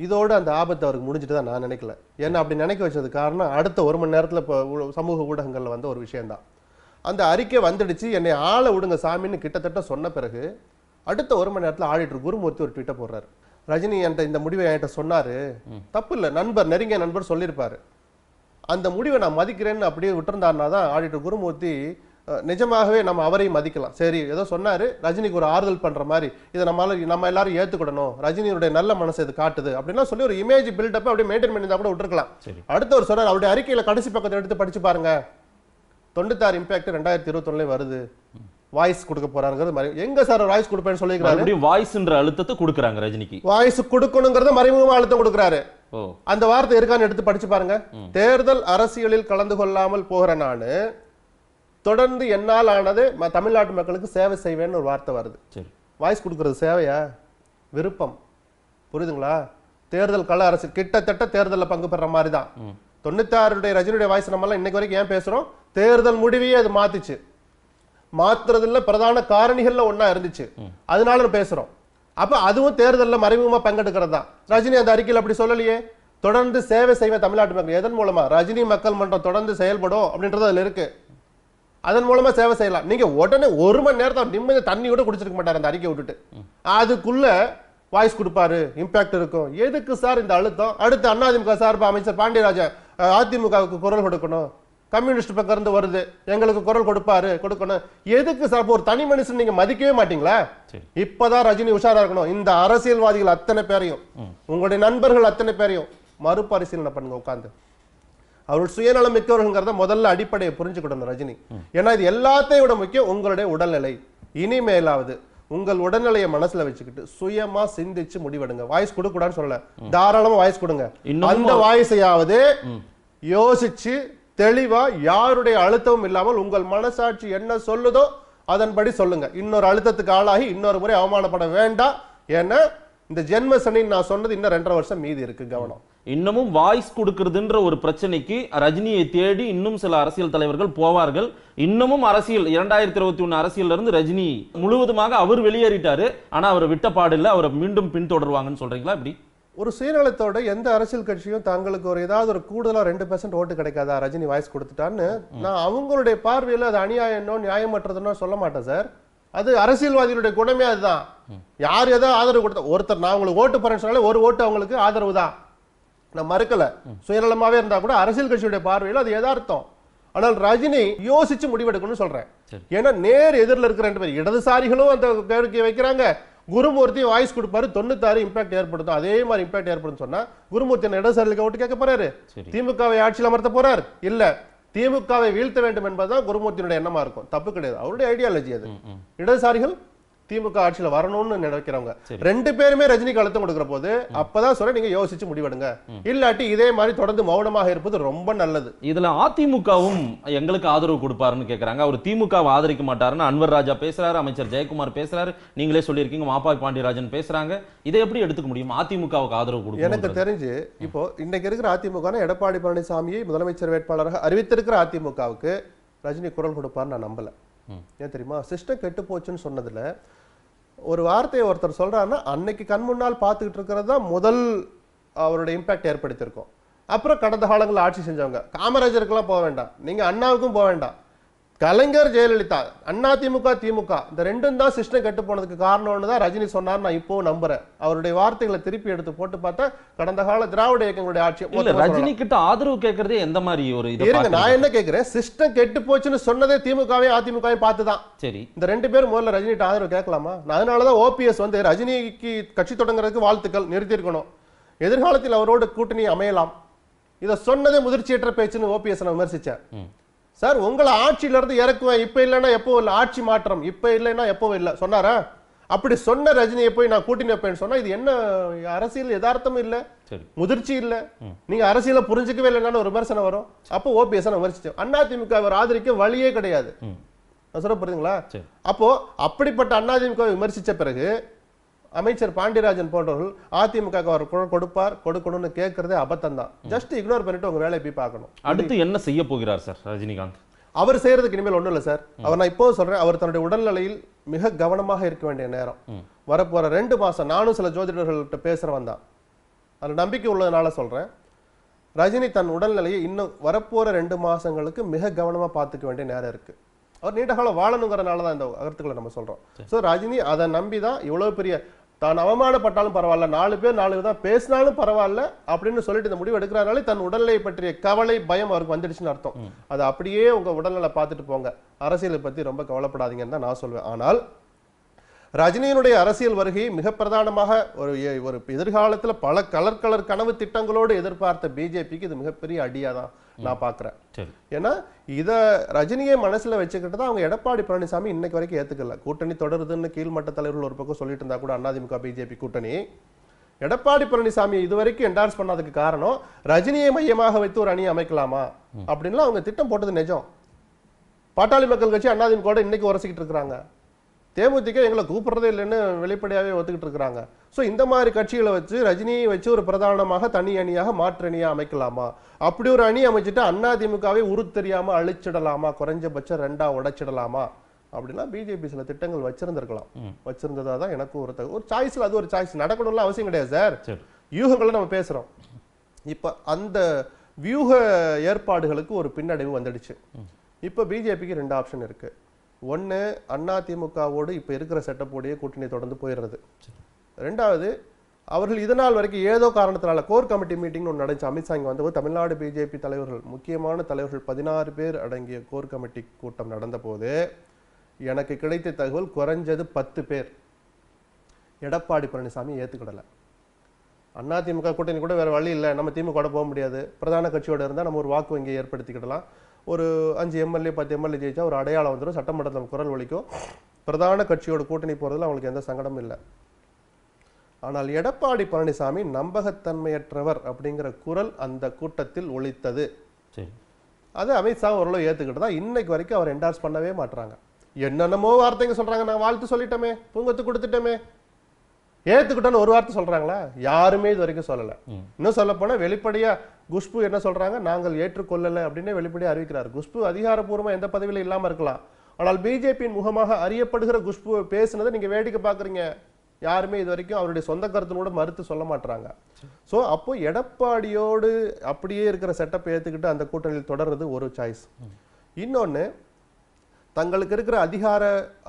இதோடு அந்த ஆபத்து அவருக்கு முடிஞ்சிட்டு தான் நான் நினைக்கல ஏன்னா அப்படி நினைக்க வச்சது காரணம் அடுத்த ஒரு மணி நேரத்தில் இப்போ சமூக ஊடகங்களில் வந்து ஒரு விஷயந்தான் அந்த அறிக்கை வந்துடுச்சு என்னை ஆளை விடுங்க சாமின்னு கிட்டத்தட்ட சொன்ன பிறகு அடுத்த ஒரு மணி நேரத்தில் ஆடிட்டர் குருமூர்த்தி ஒரு ட்விட்டர் போடுறாரு ரஜினி என்ற இந்த முடிவை என்கிட்ட சொன்னார் தப்பு இல்லை நண்பர் நெருங்கிய நண்பர் சொல்லியிருப்பார் அந்த முடிவை நான் மதிக்கிறேன்னு அப்படியே விட்டுருந்தாருனா தான் ஆடிட்டர் குருமூர்த்தி நிஜமாகவே நம்ம அவரையும் மதிக்கலாம் சரி ஏதோ சொன்னார் ரஜினிக்கு ஒரு ஆறுதல் பண்ணுற மாதிரி இதை நம்மளால் நம்ம எல்லாரும் ஏற்றுக்கிடணும் ரஜினியுடைய நல்ல மனசு இது காட்டுது அப்படின்லாம் சொல்லி ஒரு இமேஜ் பில்டப்பை அப்படியே மெயின்டைன் பண்ணி கூட விட்டுருக்கலாம் அடுத்த ஒரு சொன்னார் அவருடைய அறிக்கையில் கடைசி பக்கத்தை எடுத்து படிச்சு பாருங்க தொண்டுத்தார் இம்பாக்ட் ரெண்டாயிரத்தி இருபத்தொன்னு வருது வாய்ஸ் கொடுக்க போறாங்கிறது மாதிரி எங்க சார் வாய்ஸ் கொடுப்பேன்னு சொல்லிக்கிறாரு வாய்ஸ்ன்ற அழுத்தத்தை கொடுக்குறாங்க ரஜினிக்கு வாய்ஸ் கொடுக்கணுங்கிறத மறைமுகமா அழுத்தம் கொடுக்குறாரு அந்த வார்த்தை இருக்கான்னு எடுத்து படிச்சு பாருங்க தேர்தல் அரசியலில் கலந்து கொள்ளாமல் போகிற நான் தொடர்ந்து என்னால் ஆனது தமிழ்நாட்டு மக்களுக்கு சேவை செய்வேன்னு ஒரு வார்த்தை வருது வாய்ஸ் கொடுக்கறது சேவையா விருப்பம் புரியுதுங்களா தேர்தல் கள அரசு கிட்டத்தட்ட தேர்தலில் பங்கு பெற மாதிரி தான் தொண்ணூத்தி ஆறுடைய ரஜினியுடைய வாய்ஸ் நம்மளாம் இன்னைக்கு வரைக்கும் ஏன் பேசுகிறோம் தேர்தல் முடிவையே அது மாத்திச்சு மாத்துறதுல பிரதான காரணிகள்ல ஒன்னா இருந்துச்சு அதனால பேசுறோம் அப்ப அதுவும் தேர்தலில் மறைமுகமா பங்கெடுக்கிறது தான் ரஜினி அந்த அறிக்கையில் அப்படி சொல்லலையே தொடர்ந்து சேவை செய்வேன் தமிழ்நாட்டு மக்கள் எதன் மூலமா ரஜினி மக்கள் மன்றம் தொடர்ந்து செயல்படும் அப்படின்றது அதுல இருக்கு அதன் மூலமா சேவை செய்யலாம் நீங்க உடனே ஒரு மணி நேரத்தை நிம்மதி தண்ணி கூட குடிச்சிருக்க மாட்டார் அந்த அறிக்கை விட்டுட்டு அதுக்குள்ள வாய்ஸ் கொடுப்பாரு இம்பாக்ட் இருக்கும் எதுக்கு சார் இந்த அழுத்தம் அடுத்து அதிமுக சார்பு அமைச்சர் பாண்டியராஜன் அதிமுகவுக்கு குரல் கொடுக்கணும் கம்யூனிஸ்ட் பக்கம் இருந்து வருது எங்களுக்கு குரல் கொடுப்பாரு கொடுக்கணும் எதுக்கு சார் ஒரு தனி மனுஷன் நீங்க மதிக்கவே மாட்டீங்களா இப்பதான் ரஜினி உஷாரா இருக்கணும் இந்த அரசியல்வாதிகள் அத்தனை பேரையும் உங்களுடைய நண்பர்கள் அத்தனை பேரையும் மறுபரிசீலனை பண்ணுங்க உட்காந்து அவர்கள் சுயநலம் மிக்கவர்கள்ங்கிறத முதல்ல அடிப்படையை புரிஞ்சுக்கிடணும் ரஜினி ஏன்னா இது எல்லாத்தையும் விட முக்கியம் உங்களுடைய உடல்நிலை இனிமேலாவது உங்கள் உடல்நிலையை மனசுல வச்சுக்கிட்டு சுயமா சிந்திச்சு முடிவெடுங்க வாய்ஸ் கொடுக்கூடாதுன்னு சொல்லல தாராளமா வாய்ஸ் கொடுங்க அந்த வாய்ஸையாவது யோசிச்சு தெளிவா யாருடைய அழுத்தமும் இல்லாமல் உங்கள் மனசாட்சி என்ன சொல்லுதோ அதன்படி சொல்லுங்க இன்னொரு அழுத்தத்துக்கு ஆளாகி இன்னொரு முறை அவமானப்பட வேண்டாம் ஏன்னா இந்த ஜென்ம சனி நான் சொன்னது இன்னும் ரெண்டரை வருஷம் மீதி இருக்கு கவனம் இன்னமும் வாய்ஸ் கொடுக்கறதுன்ற ஒரு பிரச்சனைக்கு ரஜினியை தேடி இன்னும் சில அரசியல் தலைவர்கள் போவார்கள் இன்னமும் அரசியல் இரண்டாயிரத்தி இருபத்தி ஒன்று அரசியல் இருந்து ரஜினி முழுவதுமாக அவர் வெளியேறிட்டாரு ஆனா அவர் விட்ட பாடில்லை அவரை மீண்டும் பின்தொடர்வாங்கன்னு சொல்றீங்களா இப்படி ஒரு சுயநலத்தோட எந்த அரசியல் கட்சியும் தங்களுக்கு ஒரு ஏதாவது ஒரு கூடுதலாக ரெண்டு பெர்சன்ட் ஓட்டு கிடைக்காதா ரஜினி வாய்ஸ் கொடுத்துட்டான்னு நான் அவங்களுடைய பார்வையில் அது அநியாயம்னோ நியாயமற்றதுன்னோ சொல்ல மாட்டேன் சார் அது அரசியல்வாதிகளுடைய குணமே அதுதான் யார் ஏதோ ஆதரவு கொடுத்தா ஒருத்தர் நான் உங்களுக்கு ஓட்டு போறேன்னு சொன்னாலே ஒரு ஓட்டு அவங்களுக்கு ஆதரவு தான் நான் மறுக்கல சுயநலமாவே இருந்தா கூட அரசியல் கட்சியுடைய பார்வையில் அது எதார்த்தம் ஆனால் ரஜினி யோசிச்சு முடிவெடுக்கணும்னு சொல்றேன் ஏன்னா நேர் எதிரில் இருக்கிற ரெண்டு பேர் இடதுசாரிகளும் அந்த கோரிக்கையை வைக்கிறாங்க குருமூர்த்தி வாய்ஸ் கொடுப்பாரு தொண்ணூத்தாறு இம்பாக்ட் ஏற்படுத்தும் அதே மாதிரி இம்பாக்ட் ஏற்படும் சொன்னா குருமூர்த்தி இடதுசாரிகளுக்கு ஓட்டு கேட்க போறாரு திமுகவை ஆட்சியில் அமர்த்த போறாரு இல்ல திமுகவை வீழ்த்த வேண்டும் என்பதுதான் குருமூர்த்தியினுடைய எண்ணமா இருக்கும் தப்பு கிடையாது அவருடைய ஐடியாலஜி அது இடதுசாரிகள் திமுக ஆட்சியில வரணும்னு நினைக்கிறவங்க ரெண்டு பேருமே ரஜினிக்கு அழுத்தம் கொடுக்குற போது அப்பதான் சொல்ல நீங்க யோசிச்சு முடிவெடுங்க இல்லாட்டி இதே மாதிரி தொடர்ந்து மௌனமாக இருப்பது ரொம்ப நல்லது இதுல அதிமுகவும் எங்களுக்கு ஆதரவு கொடுப்பாருன்னு கேக்குறாங்க அவர் திமுக ஆதரிக்க மாட்டாருன்னு அன்வர் ராஜா பேசுறாரு அமைச்சர் ஜெயக்குமார் பேசுறாரு நீங்களே சொல்லியிருக்கீங்க மாப்பா பாண்டியராஜன் பேசுறாங்க இதை எப்படி எடுத்துக்க முடியும் அதிமுகவுக்கு ஆதரவு கொடுக்கும் எனக்கு தெரிஞ்சு இப்போ இன்னைக்கு இருக்கிற அதிமுக எடப்பாடி பழனிசாமியை முதலமைச்சர் வேட்பாளராக அறிவித்திருக்கிற அதிமுகவுக்கு ரஜினி குரல் கொடுப்பார்னு நான் நம்பல ஏன் தெரியுமா சிஸ்டம் கெட்டு போச்சுன்னு சொன்னதில் ஒரு வார்த்தையை ஒருத்தர் சொல்கிறாருன்னா அன்னைக்கு கண் முன்னால் பார்த்துக்கிட்டு இருக்கிறது தான் முதல் அவரோட இம்பேக்ட் ஏற்படுத்தியிருக்கோம் அப்புறம் கடந்த காலங்களில் ஆட்சி செஞ்சவங்க காமராஜருக்கெல்லாம் போக வேண்டாம் நீங்கள் அண்ணாவுக்கும் போக வேண்டாம் கலைஞர் ஜெயலலிதா அண்ணா திமுக திமுக இந்த ரெண்டும் தான் சிஸ்டம் கெட்டு போனதுக்கு காரணம் தான் ரஜினி சொன்னார் நான் இப்போ நம்புறேன் அவருடைய வார்த்தைகளை திருப்பி எடுத்து போட்டு பார்த்தா கடந்த கால திராவிட இயக்கங்களுடைய ஆட்சி ரஜினி கிட்ட ஆதரவு கேட்கறதே எந்த மாதிரி ஒரு இது நான் என்ன கேட்கிறேன் சிஸ்டம் கெட்டு போச்சுன்னு சொன்னதே திமுகவே அதிமுகவே பார்த்து தான் சரி இந்த ரெண்டு பேரும் முதல்ல ரஜினிகிட்ட ஆதரவு கேட்கலாமா அதனாலதான் ஓபிஎஸ் வந்து ரஜினிக்கு கட்சி தொடங்குறதுக்கு வாழ்த்துக்கள் இருக்கணும் எதிர்காலத்தில் அவரோடு கூட்டணி அமையலாம் இதை சொன்னதே முதிர்ச்சியற்ற பேச்சுன்னு ஓபிஎஸ் நான் விமர்சிச்சேன் சார் உங்களை ஆட்சியிலேருந்து இறக்குவேன் இப்போ இல்லைன்னா எப்போ இல்லை ஆட்சி மாற்றம் இப்போ இல்லைன்னா எப்போ இல்லை சொன்னாரா அப்படி சொன்ன ரஜினியை போய் நான் கூட்டின்னு நிற்பேன்னு சொன்னால் இது என்ன அரசியல் யதார்த்தம் இல்லை முதிர்ச்சி இல்லை நீங்கள் அரசியலை புரிஞ்சுக்கவே இல்லைன்னு ஒரு விமர்சனம் வரும் அப்போ ஓபிஎஸ் நான் விமர்சித்தேன் அதிமுக அவர் ஆதரிக்க வழியே கிடையாது சொல்ல புரியுதுங்களா அப்போ அப்படிப்பட்ட அதிமுக விமர்சித்த பிறகு அமைச்சர் பாண்டியராஜன் போன்றவர்கள் அதிமுக அவர் கொடுப்பார் கொடுக்கணும்னு கேட்கறதே அபத்தம் தான் ஜஸ்ட் இக்னோர் பண்ணிட்டு உங்க வேலையை போய் பார்க்கணும் அடுத்து என்ன செய்ய போகிறார் சார் ரஜினிகாந்த் அவர் செய்யறதுக்கு இனிமேல் ஒன்றும் இல்லை சார் அவர் நான் இப்போ சொல்றேன் அவர் தன்னுடைய உடல்நிலையில் மிக கவனமாக இருக்க வேண்டிய நேரம் வரப்போற ரெண்டு மாசம் நானும் சில ஜோதிடர்கள்ட்ட பேசுறவன் தான் அதுல நம்பிக்கை உள்ளதுனால சொல்றேன் ரஜினி தன் உடல்நிலையை இன்னும் வரப்போற ரெண்டு மாசங்களுக்கு மிக கவனமா பார்த்துக்க வேண்டிய நேரம் இருக்கு அவர் நீண்ட காலம் வாழணுங்கிறனால தான் இந்த கருத்துக்களை நம்ம சொல்றோம் ஸோ ரஜினி அதை நம்பி தான் இவ்வளவு பெரிய தான் அவமானப்பட்டாலும் பரவாயில்ல நாலு பேர் நாலு விதம் பேசினாலும் பரவாயில்ல அப்படின்னு சொல்லிட்டு இந்த முடிவு எடுக்கிறனாலே தன் உடல்நிலை பற்றிய கவலை பயம் அவருக்கு வந்துடுச்சுன்னு அர்த்தம் அது அப்படியே உங்க உடல்நிலை பார்த்துட்டு போங்க அரசியலை பத்தி ரொம்ப கவலைப்படாதீங்கன்னு தான் நான் சொல்வேன் ஆனால் ரஜினியினுடைய அரசியல் வருகை மிக பிரதானமாக ஒரு ஒரு எதிர்காலத்தில் பல கலர் கலர் கனவு திட்டங்களோடு எதிர்பார்த்த பிஜேபிக்கு இது மிகப்பெரிய அடியாக தான் நான் பார்க்குறேன் ஏன்னா இதை ரஜினியை மனசில் வச்சுக்கிட்டு தான் அவங்க எடப்பாடி பழனிசாமி இன்னைக்கு வரைக்கும் ஏற்றுக்கல கூட்டணி தொடருதுன்னு கீழ்மட்ட தலைவர்கள் ஒரு பக்கம் சொல்லிட்டு இருந்தா கூட அதிமுக பிஜேபி கூட்டணி எடப்பாடி பழனிசாமி இதுவரைக்கும் என்டார்ஸ் பண்ணாததுக்கு காரணம் ரஜினியை மையமாக வைத்து ஒரு அணி அமைக்கலாமா அப்படின்னு அவங்க திட்டம் போட்டது நிஜம் பாட்டாளி மக்கள் கட்சி அண்ணாதிமுக இன்னைக்கு உரசிக்கிட்டு இருக்கிறாங்க தேமுதிக எங்களை கூப்பிடுறதே இல்லைன்னு வெளிப்படையாகவே ஒத்துக்கிட்டு இருக்கிறாங்க ஸோ இந்த மாதிரி கட்சிகளை வச்சு ரஜினியை வச்சு ஒரு பிரதானமாக தனி அணியாக மாற்று அணியாக அமைக்கலாமா அப்படி ஒரு அணி அமைச்சிட்டு அதிமுகவை தெரியாமல் அழிச்சிடலாமா குறைஞ்சபட்சம் ரெண்டா உடைச்சிடலாமா அப்படின்னா பிஜேபி சில திட்டங்கள் வச்சிருந்திருக்கலாம் வச்சிருந்ததா தான் எனக்கும் ஒரு ஒரு சாய்ஸில் அது ஒரு சாய்ஸ் நடக்கணும்ல அவசியம் கிடையாது சார் யூகங்களை நம்ம பேசுகிறோம் இப்போ அந்த வியூக ஏற்பாடுகளுக்கு ஒரு பின்னடைவு வந்துடுச்சு இப்போ பிஜேபிக்கு ரெண்டு ஆப்ஷன் இருக்குது ஒன்று அண்ணா திமுகவோடு இப்போ இருக்கிற செட்டப்போடைய கூட்டணி தொடர்ந்து போயிடுறது ரெண்டாவது அவர்கள் இதனால் வரைக்கும் ஏதோ காரணத்தினால கோர் கமிட்டி மீட்டிங் ஒன்று நடந்துச்சு அமித்ஷா இங்கே வந்தபோது தமிழ்நாடு பிஜேபி தலைவர்கள் முக்கியமான தலைவர்கள் பதினாறு பேர் அடங்கிய கோர் கமிட்டி கூட்டம் நடந்தபோது எனக்கு கிடைத்த தகவல் குறைஞ்சது பத்து பேர் எடப்பாடி பழனிசாமி ஏற்றுக்கிடலை அதிமுக கூட்டணி கூட வேறு வழி இல்லை நம்ம திமுக போக முடியாது பிரதான கட்சியோடு இருந்தால் நம்ம ஒரு வாக்கு வங்கியை ஏற்படுத்திக்கிடலாம் ஒரு அஞ்சு எம்எல்ஏ பத்து எம்எல்ஏ ஜெயிச்சா ஒரு அடையாளம் வந்துடும் சட்டமன்றத்தில் குரல் ஒழிக்கும் பிரதான கட்சியோட கூட்டணி போகிறதுல அவங்களுக்கு எந்த சங்கடமும் இல்லை ஆனால் எடப்பாடி பழனிசாமி நம்பகத்தன்மையற்றவர் அப்படிங்கிற குரல் அந்த கூட்டத்தில் ஒழித்தது அது அமித்ஷா ஓரளவு ஏற்றுக்கிட்டு தான் இன்னைக்கு வரைக்கும் அவர் என்டார்ஸ் பண்ணவே மாட்டாங்க என்னென்னமோ வார்த்தைங்க சொல்கிறாங்க நான் வாழ்த்து சொல்லிட்டோமே பூங்கத்து கொடுத்துட்டோமே ஏற்றுக்கிட்டோன்னு ஒரு வார்த்தை சொல்கிறாங்களா யாருமே இது வரைக்கும் சொல்லலை இன்னும் சொல்லப்போனால் வெளிப்படையாக குஷ்பு என்ன சொல்கிறாங்க நாங்கள் ஏற்றுக்கொள்ளலை அப்படின்னு வெளிப்படையாக அறிவிக்கிறார் குஷ்பு அதிகாரப்பூர்வமாக எந்த பதவியில் இல்லாமல் இருக்கலாம் ஆனால் பிஜேபியின் முகமாக அறியப்படுகிற குஷ்பு பேசுனதை நீங்கள் வேடிக்கை பார்க்குறீங்க யாருமே இது வரைக்கும் அவருடைய சொந்த கருத்தினோட மறுத்து சொல்ல மாட்டாங்க ஸோ அப்போ எடப்பாடியோடு அப்படியே இருக்கிற செட்டப்பை ஏற்றுக்கிட்டு அந்த கூட்டணியில் தொடர்றது ஒரு சாய்ஸ் இன்னொன்று தங்களுக்கு இருக்கிற அதிகார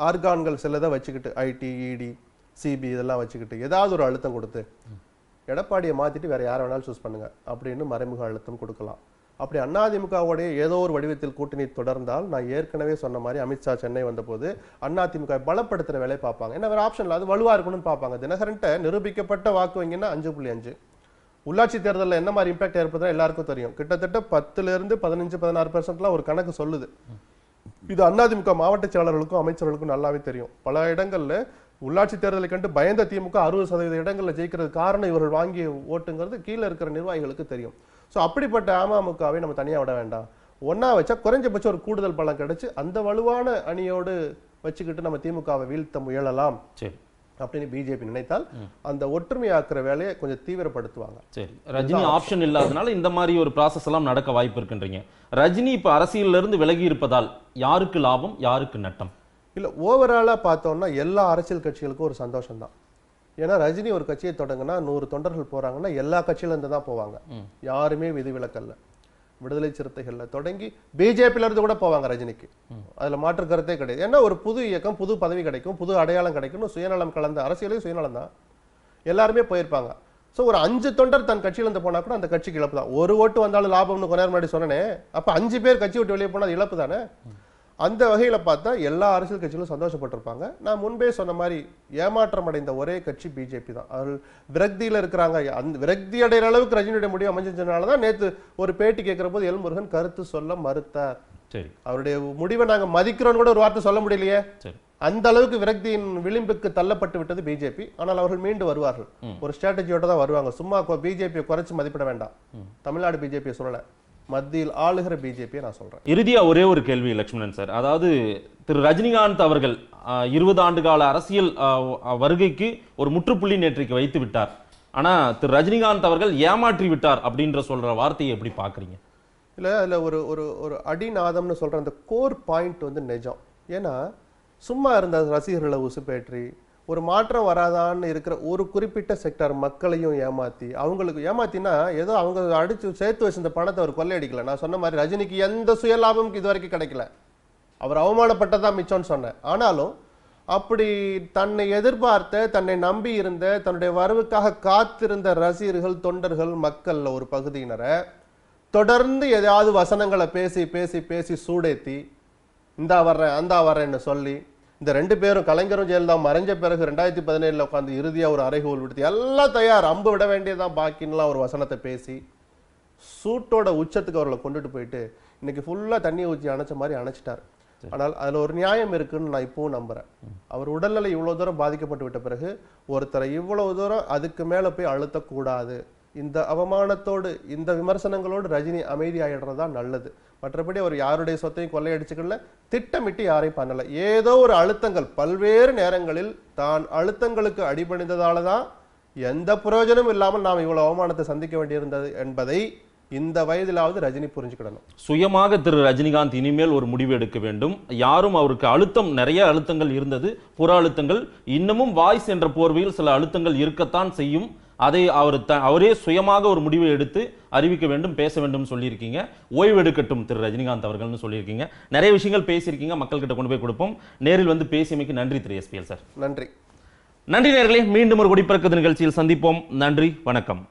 ஆர்கான்கள் சிலதை வச்சுக்கிட்டு ஐடி இடி சிபி இதெல்லாம் வச்சுக்கிட்டு ஏதாவது ஒரு அழுத்தம் கொடுத்து எடப்பாடியை மாற்றிட்டு வேறு யாரை வேணாலும் சூஸ் பண்ணுங்கள் அப்படின்னு மறைமுக அழுத்தம் கொடுக்கலாம் அப்படி அதிமுகவுடைய ஏதோ ஒரு வடிவத்தில் கூட்டணி தொடர்ந்தால் நான் ஏற்கனவே சொன்ன மாதிரி அமித்ஷா சென்னை வந்தபோது அதிமுக பலப்படுத்துகிற வேலையை பார்ப்பாங்க ஏன்னா வேறு ஆப்ஷன் இல்லை அது வலுவாக இருக்கணும்னு பார்ப்பாங்க தினகரன்ட்ட நிரூபிக்கப்பட்ட வாக்கு வங்கின்னா அஞ்சு புள்ளி அஞ்சு உள்ளாட்சி தேர்தலில் என்ன மாதிரி இம்பாக்ட் ஏற்படுத்தா எல்லாருக்கும் தெரியும் கிட்டத்தட்ட பத்துலேருந்து பதினஞ்சு பதினாறு பர்சன்ட்லாம் ஒரு கணக்கு சொல்லுது இது அதிமுக மாவட்ட செயலாளர்களுக்கும் அமைச்சர்களுக்கும் நல்லாவே தெரியும் பல இடங்களில் உள்ளாட்சி தேர்தலை கண்டு பயந்த திமுக அறுபது சதவீத இடங்களில் ஜெயிக்கிறது காரணம் இவர்கள் வாங்கிய ஓட்டுங்கிறது கீழே இருக்கிற நிர்வாகிகளுக்கு தெரியும் ஸோ அப்படிப்பட்ட அமமுகவை நம்ம தனியாக விட வேண்டாம் ஒன்னா வச்சா குறைஞ்சபட்சம் ஒரு கூடுதல் பலம் கிடைச்சி அந்த வலுவான அணியோடு வச்சுக்கிட்டு நம்ம திமுகவை வீழ்த்த முயலலாம் அப்படின்னு பிஜேபி நினைத்தால் அந்த ஒற்றுமையாக்குற வேலையை கொஞ்சம் தீவிரப்படுத்துவாங்க சரி ரஜினி ஆப்ஷன் இல்லாதனால இந்த மாதிரி ஒரு ப்ராசஸ் எல்லாம் நடக்க வாய்ப்பு இருக்குன்றீங்க ரஜினி இப்போ அரசியலிருந்து விலகி இருப்பதால் யாருக்கு லாபம் யாருக்கு நட்டம் இல்லை ஓவராலாக பார்த்தோம்னா எல்லா அரசியல் கட்சிகளுக்கும் ஒரு சந்தோஷம் தான் ஏன்னா ரஜினி ஒரு கட்சியை தொடங்கினா நூறு தொண்டர்கள் போகிறாங்கன்னா எல்லா கட்சியிலேருந்து தான் போவாங்க யாருமே விதிவிலக்கல்ல விடுதலை சிறுத்தைகளில் தொடங்கி பிஜேபியிலேருந்து கூட போவாங்க ரஜினிக்கு அதில் மாற்று கருத்தே கிடையாது ஏன்னா ஒரு புது இயக்கம் புது பதவி கிடைக்கும் புது அடையாளம் கிடைக்கும்னு சுயநலம் கலந்த அரசியலையும் சுயநலம் தான் எல்லாருமே போயிருப்பாங்க ஸோ ஒரு அஞ்சு தொண்டர் தன் கட்சியிலேருந்து போனால் கூட அந்த கட்சிக்கு இழப்பு தான் ஒரு ஓட்டு வந்தாலும் லாபம்னு கொஞ்ச நேரம் முன்னாடி சொன்னேன் அப்போ அஞ்சு பேர் கட்சி விட்டு வெளியே போனால் இழப்பு தானே அந்த வகையில் பார்த்தா எல்லா அரசியல் கட்சிகளும் சந்தோஷப்பட்டிருப்பாங்க நான் முன்பே சொன்ன மாதிரி ஏமாற்றம் அடைந்த ஒரே கட்சி பிஜேபி தான் அவர்கள் விரக்தியில் இருக்கிறாங்க அந்த விரக்தி அடைகிற அளவுக்கு ரஜினியுடைய முடிவு அமைஞ்சதுனால தான் நேற்று ஒரு பேட்டி கேட்குற போது எல்முருகன் கருத்து சொல்ல மறுத்தார் சரி அவருடைய முடிவை நாங்கள் மதிக்கிறோன்னு கூட ஒரு வார்த்தை சொல்ல முடியலையே அந்த அளவுக்கு விரக்தியின் விளிம்புக்கு தள்ளப்பட்டு விட்டது பிஜேபி ஆனால் அவர்கள் மீண்டும் வருவார்கள் ஒரு ஸ்ட்ராட்டஜியோட தான் வருவாங்க சும்மா பிஜேபியை குறைச்சி மதிப்பிட வேண்டாம் தமிழ்நாடு பிஜேபியை சொல்லலை மத்தியில் ஆளுகிற பிஜேபியை நான் சொல்கிறேன் இறுதியாக ஒரே ஒரு கேள்வி லட்சுமணன் சார் அதாவது திரு ரஜினிகாந்த் அவர்கள் இருபது ஆண்டு கால அரசியல் வருகைக்கு ஒரு முற்றுப்புள்ளி நேற்றைக்கு வைத்து விட்டார் ஆனால் திரு ரஜினிகாந்த் அவர்கள் ஏமாற்றி விட்டார் அப்படின்ற சொல்கிற வார்த்தையை எப்படி பார்க்குறீங்க இல்லை அதில் ஒரு ஒரு ஒரு அடிநாதம்னு சொல்கிற அந்த கோர் பாயிண்ட் வந்து நிஜம் ஏன்னா சும்மா இருந்த ரசிகர்களை உசுப்பேற்றி ஒரு மாற்றம் வராதான்னு இருக்கிற ஒரு குறிப்பிட்ட செக்டார் மக்களையும் ஏமாத்தி அவங்களுக்கு ஏமாத்தினா ஏதோ அவங்க அடிச்சு சேர்த்து வச்சிருந்த பணத்தை அவர் கொள்ளையடிக்கல நான் சொன்ன மாதிரி ரஜினிக்கு எந்த சுயலாபம் இது வரைக்கும் கிடைக்கல அவர் அவமானப்பட்டதான் மிச்சம்னு சொன்னேன் ஆனாலும் அப்படி தன்னை எதிர்பார்த்த தன்னை நம்பி இருந்த தன்னுடைய வரவுக்காக காத்திருந்த ரசிகர்கள் தொண்டர்கள் மக்களில் ஒரு பகுதியினரை தொடர்ந்து ஏதாவது வசனங்களை பேசி பேசி பேசி சூடேத்தி இந்தா வர்றேன் அந்தா வர்றேன்னு சொல்லி இந்த ரெண்டு பேரும் கலைஞரும் ஜெயலலிதா மறைஞ்ச பிறகு ரெண்டாயிரத்தி பதினேழில் உட்காந்து இறுதியாக ஒரு அறைகோல் விடுத்து எல்லாம் தயார் அம்பு விட வேண்டியதான் பாக்கின்லாம் ஒரு வசனத்தை பேசி சூட்டோட உச்சத்துக்கு அவர்களை கொண்டுட்டு போயிட்டு இன்னைக்கு ஃபுல்லாக தண்ணியை ஊற்றி அணைச்ச மாதிரி அணைச்சிட்டார் ஆனால் அதில் ஒரு நியாயம் இருக்குன்னு நான் இப்பவும் நம்புகிறேன் அவர் உடல்நிலை இவ்வளோ தூரம் பாதிக்கப்பட்டு விட்ட பிறகு ஒருத்தரை இவ்வளவு தூரம் அதுக்கு மேலே போய் அழுத்தக்கூடாது இந்த அவமானத்தோடு இந்த விமர்சனங்களோடு ரஜினி அமைதியாகிடுறது தான் நல்லது மற்றபடி அவர் யாருடைய சொத்தையும் கொள்ளையடிச்சுக்கல திட்டமிட்டு யாரையும் பண்ணலை ஏதோ ஒரு அழுத்தங்கள் பல்வேறு நேரங்களில் தான் அழுத்தங்களுக்கு அடிபணிந்ததால தான் எந்த பிரயோஜனமும் இல்லாமல் நாம் இவ்வளோ அவமானத்தை சந்திக்க வேண்டியிருந்தது என்பதை இந்த வயதிலாவது ரஜினி புரிஞ்சுக்கிடணும் சுயமாக திரு ரஜினிகாந்த் இனிமேல் ஒரு முடிவு எடுக்க வேண்டும் யாரும் அவருக்கு அழுத்தம் நிறைய அழுத்தங்கள் இருந்தது புற அழுத்தங்கள் இன்னமும் வாய்ஸ் என்ற போர்வையில் சில அழுத்தங்கள் இருக்கத்தான் செய்யும் அதை அவர் த அவரே சுயமாக ஒரு முடிவை எடுத்து அறிவிக்க வேண்டும் பேச வேண்டும் சொல்லியிருக்கீங்க ஓய்வு எடுக்கட்டும் திரு ரஜினிகாந்த் அவர்கள்னு சொல்லியிருக்கீங்க நிறைய விஷயங்கள் பேசியிருக்கீங்க மக்கள்கிட்ட கொண்டு போய் கொடுப்போம் நேரில் வந்து பேசியமைக்கு நன்றி திரு எஸ்பிஎல் சார் நன்றி நன்றி நேர்களை மீண்டும் ஒரு குடிப்பிறக்குது நிகழ்ச்சியில் சந்திப்போம் நன்றி வணக்கம்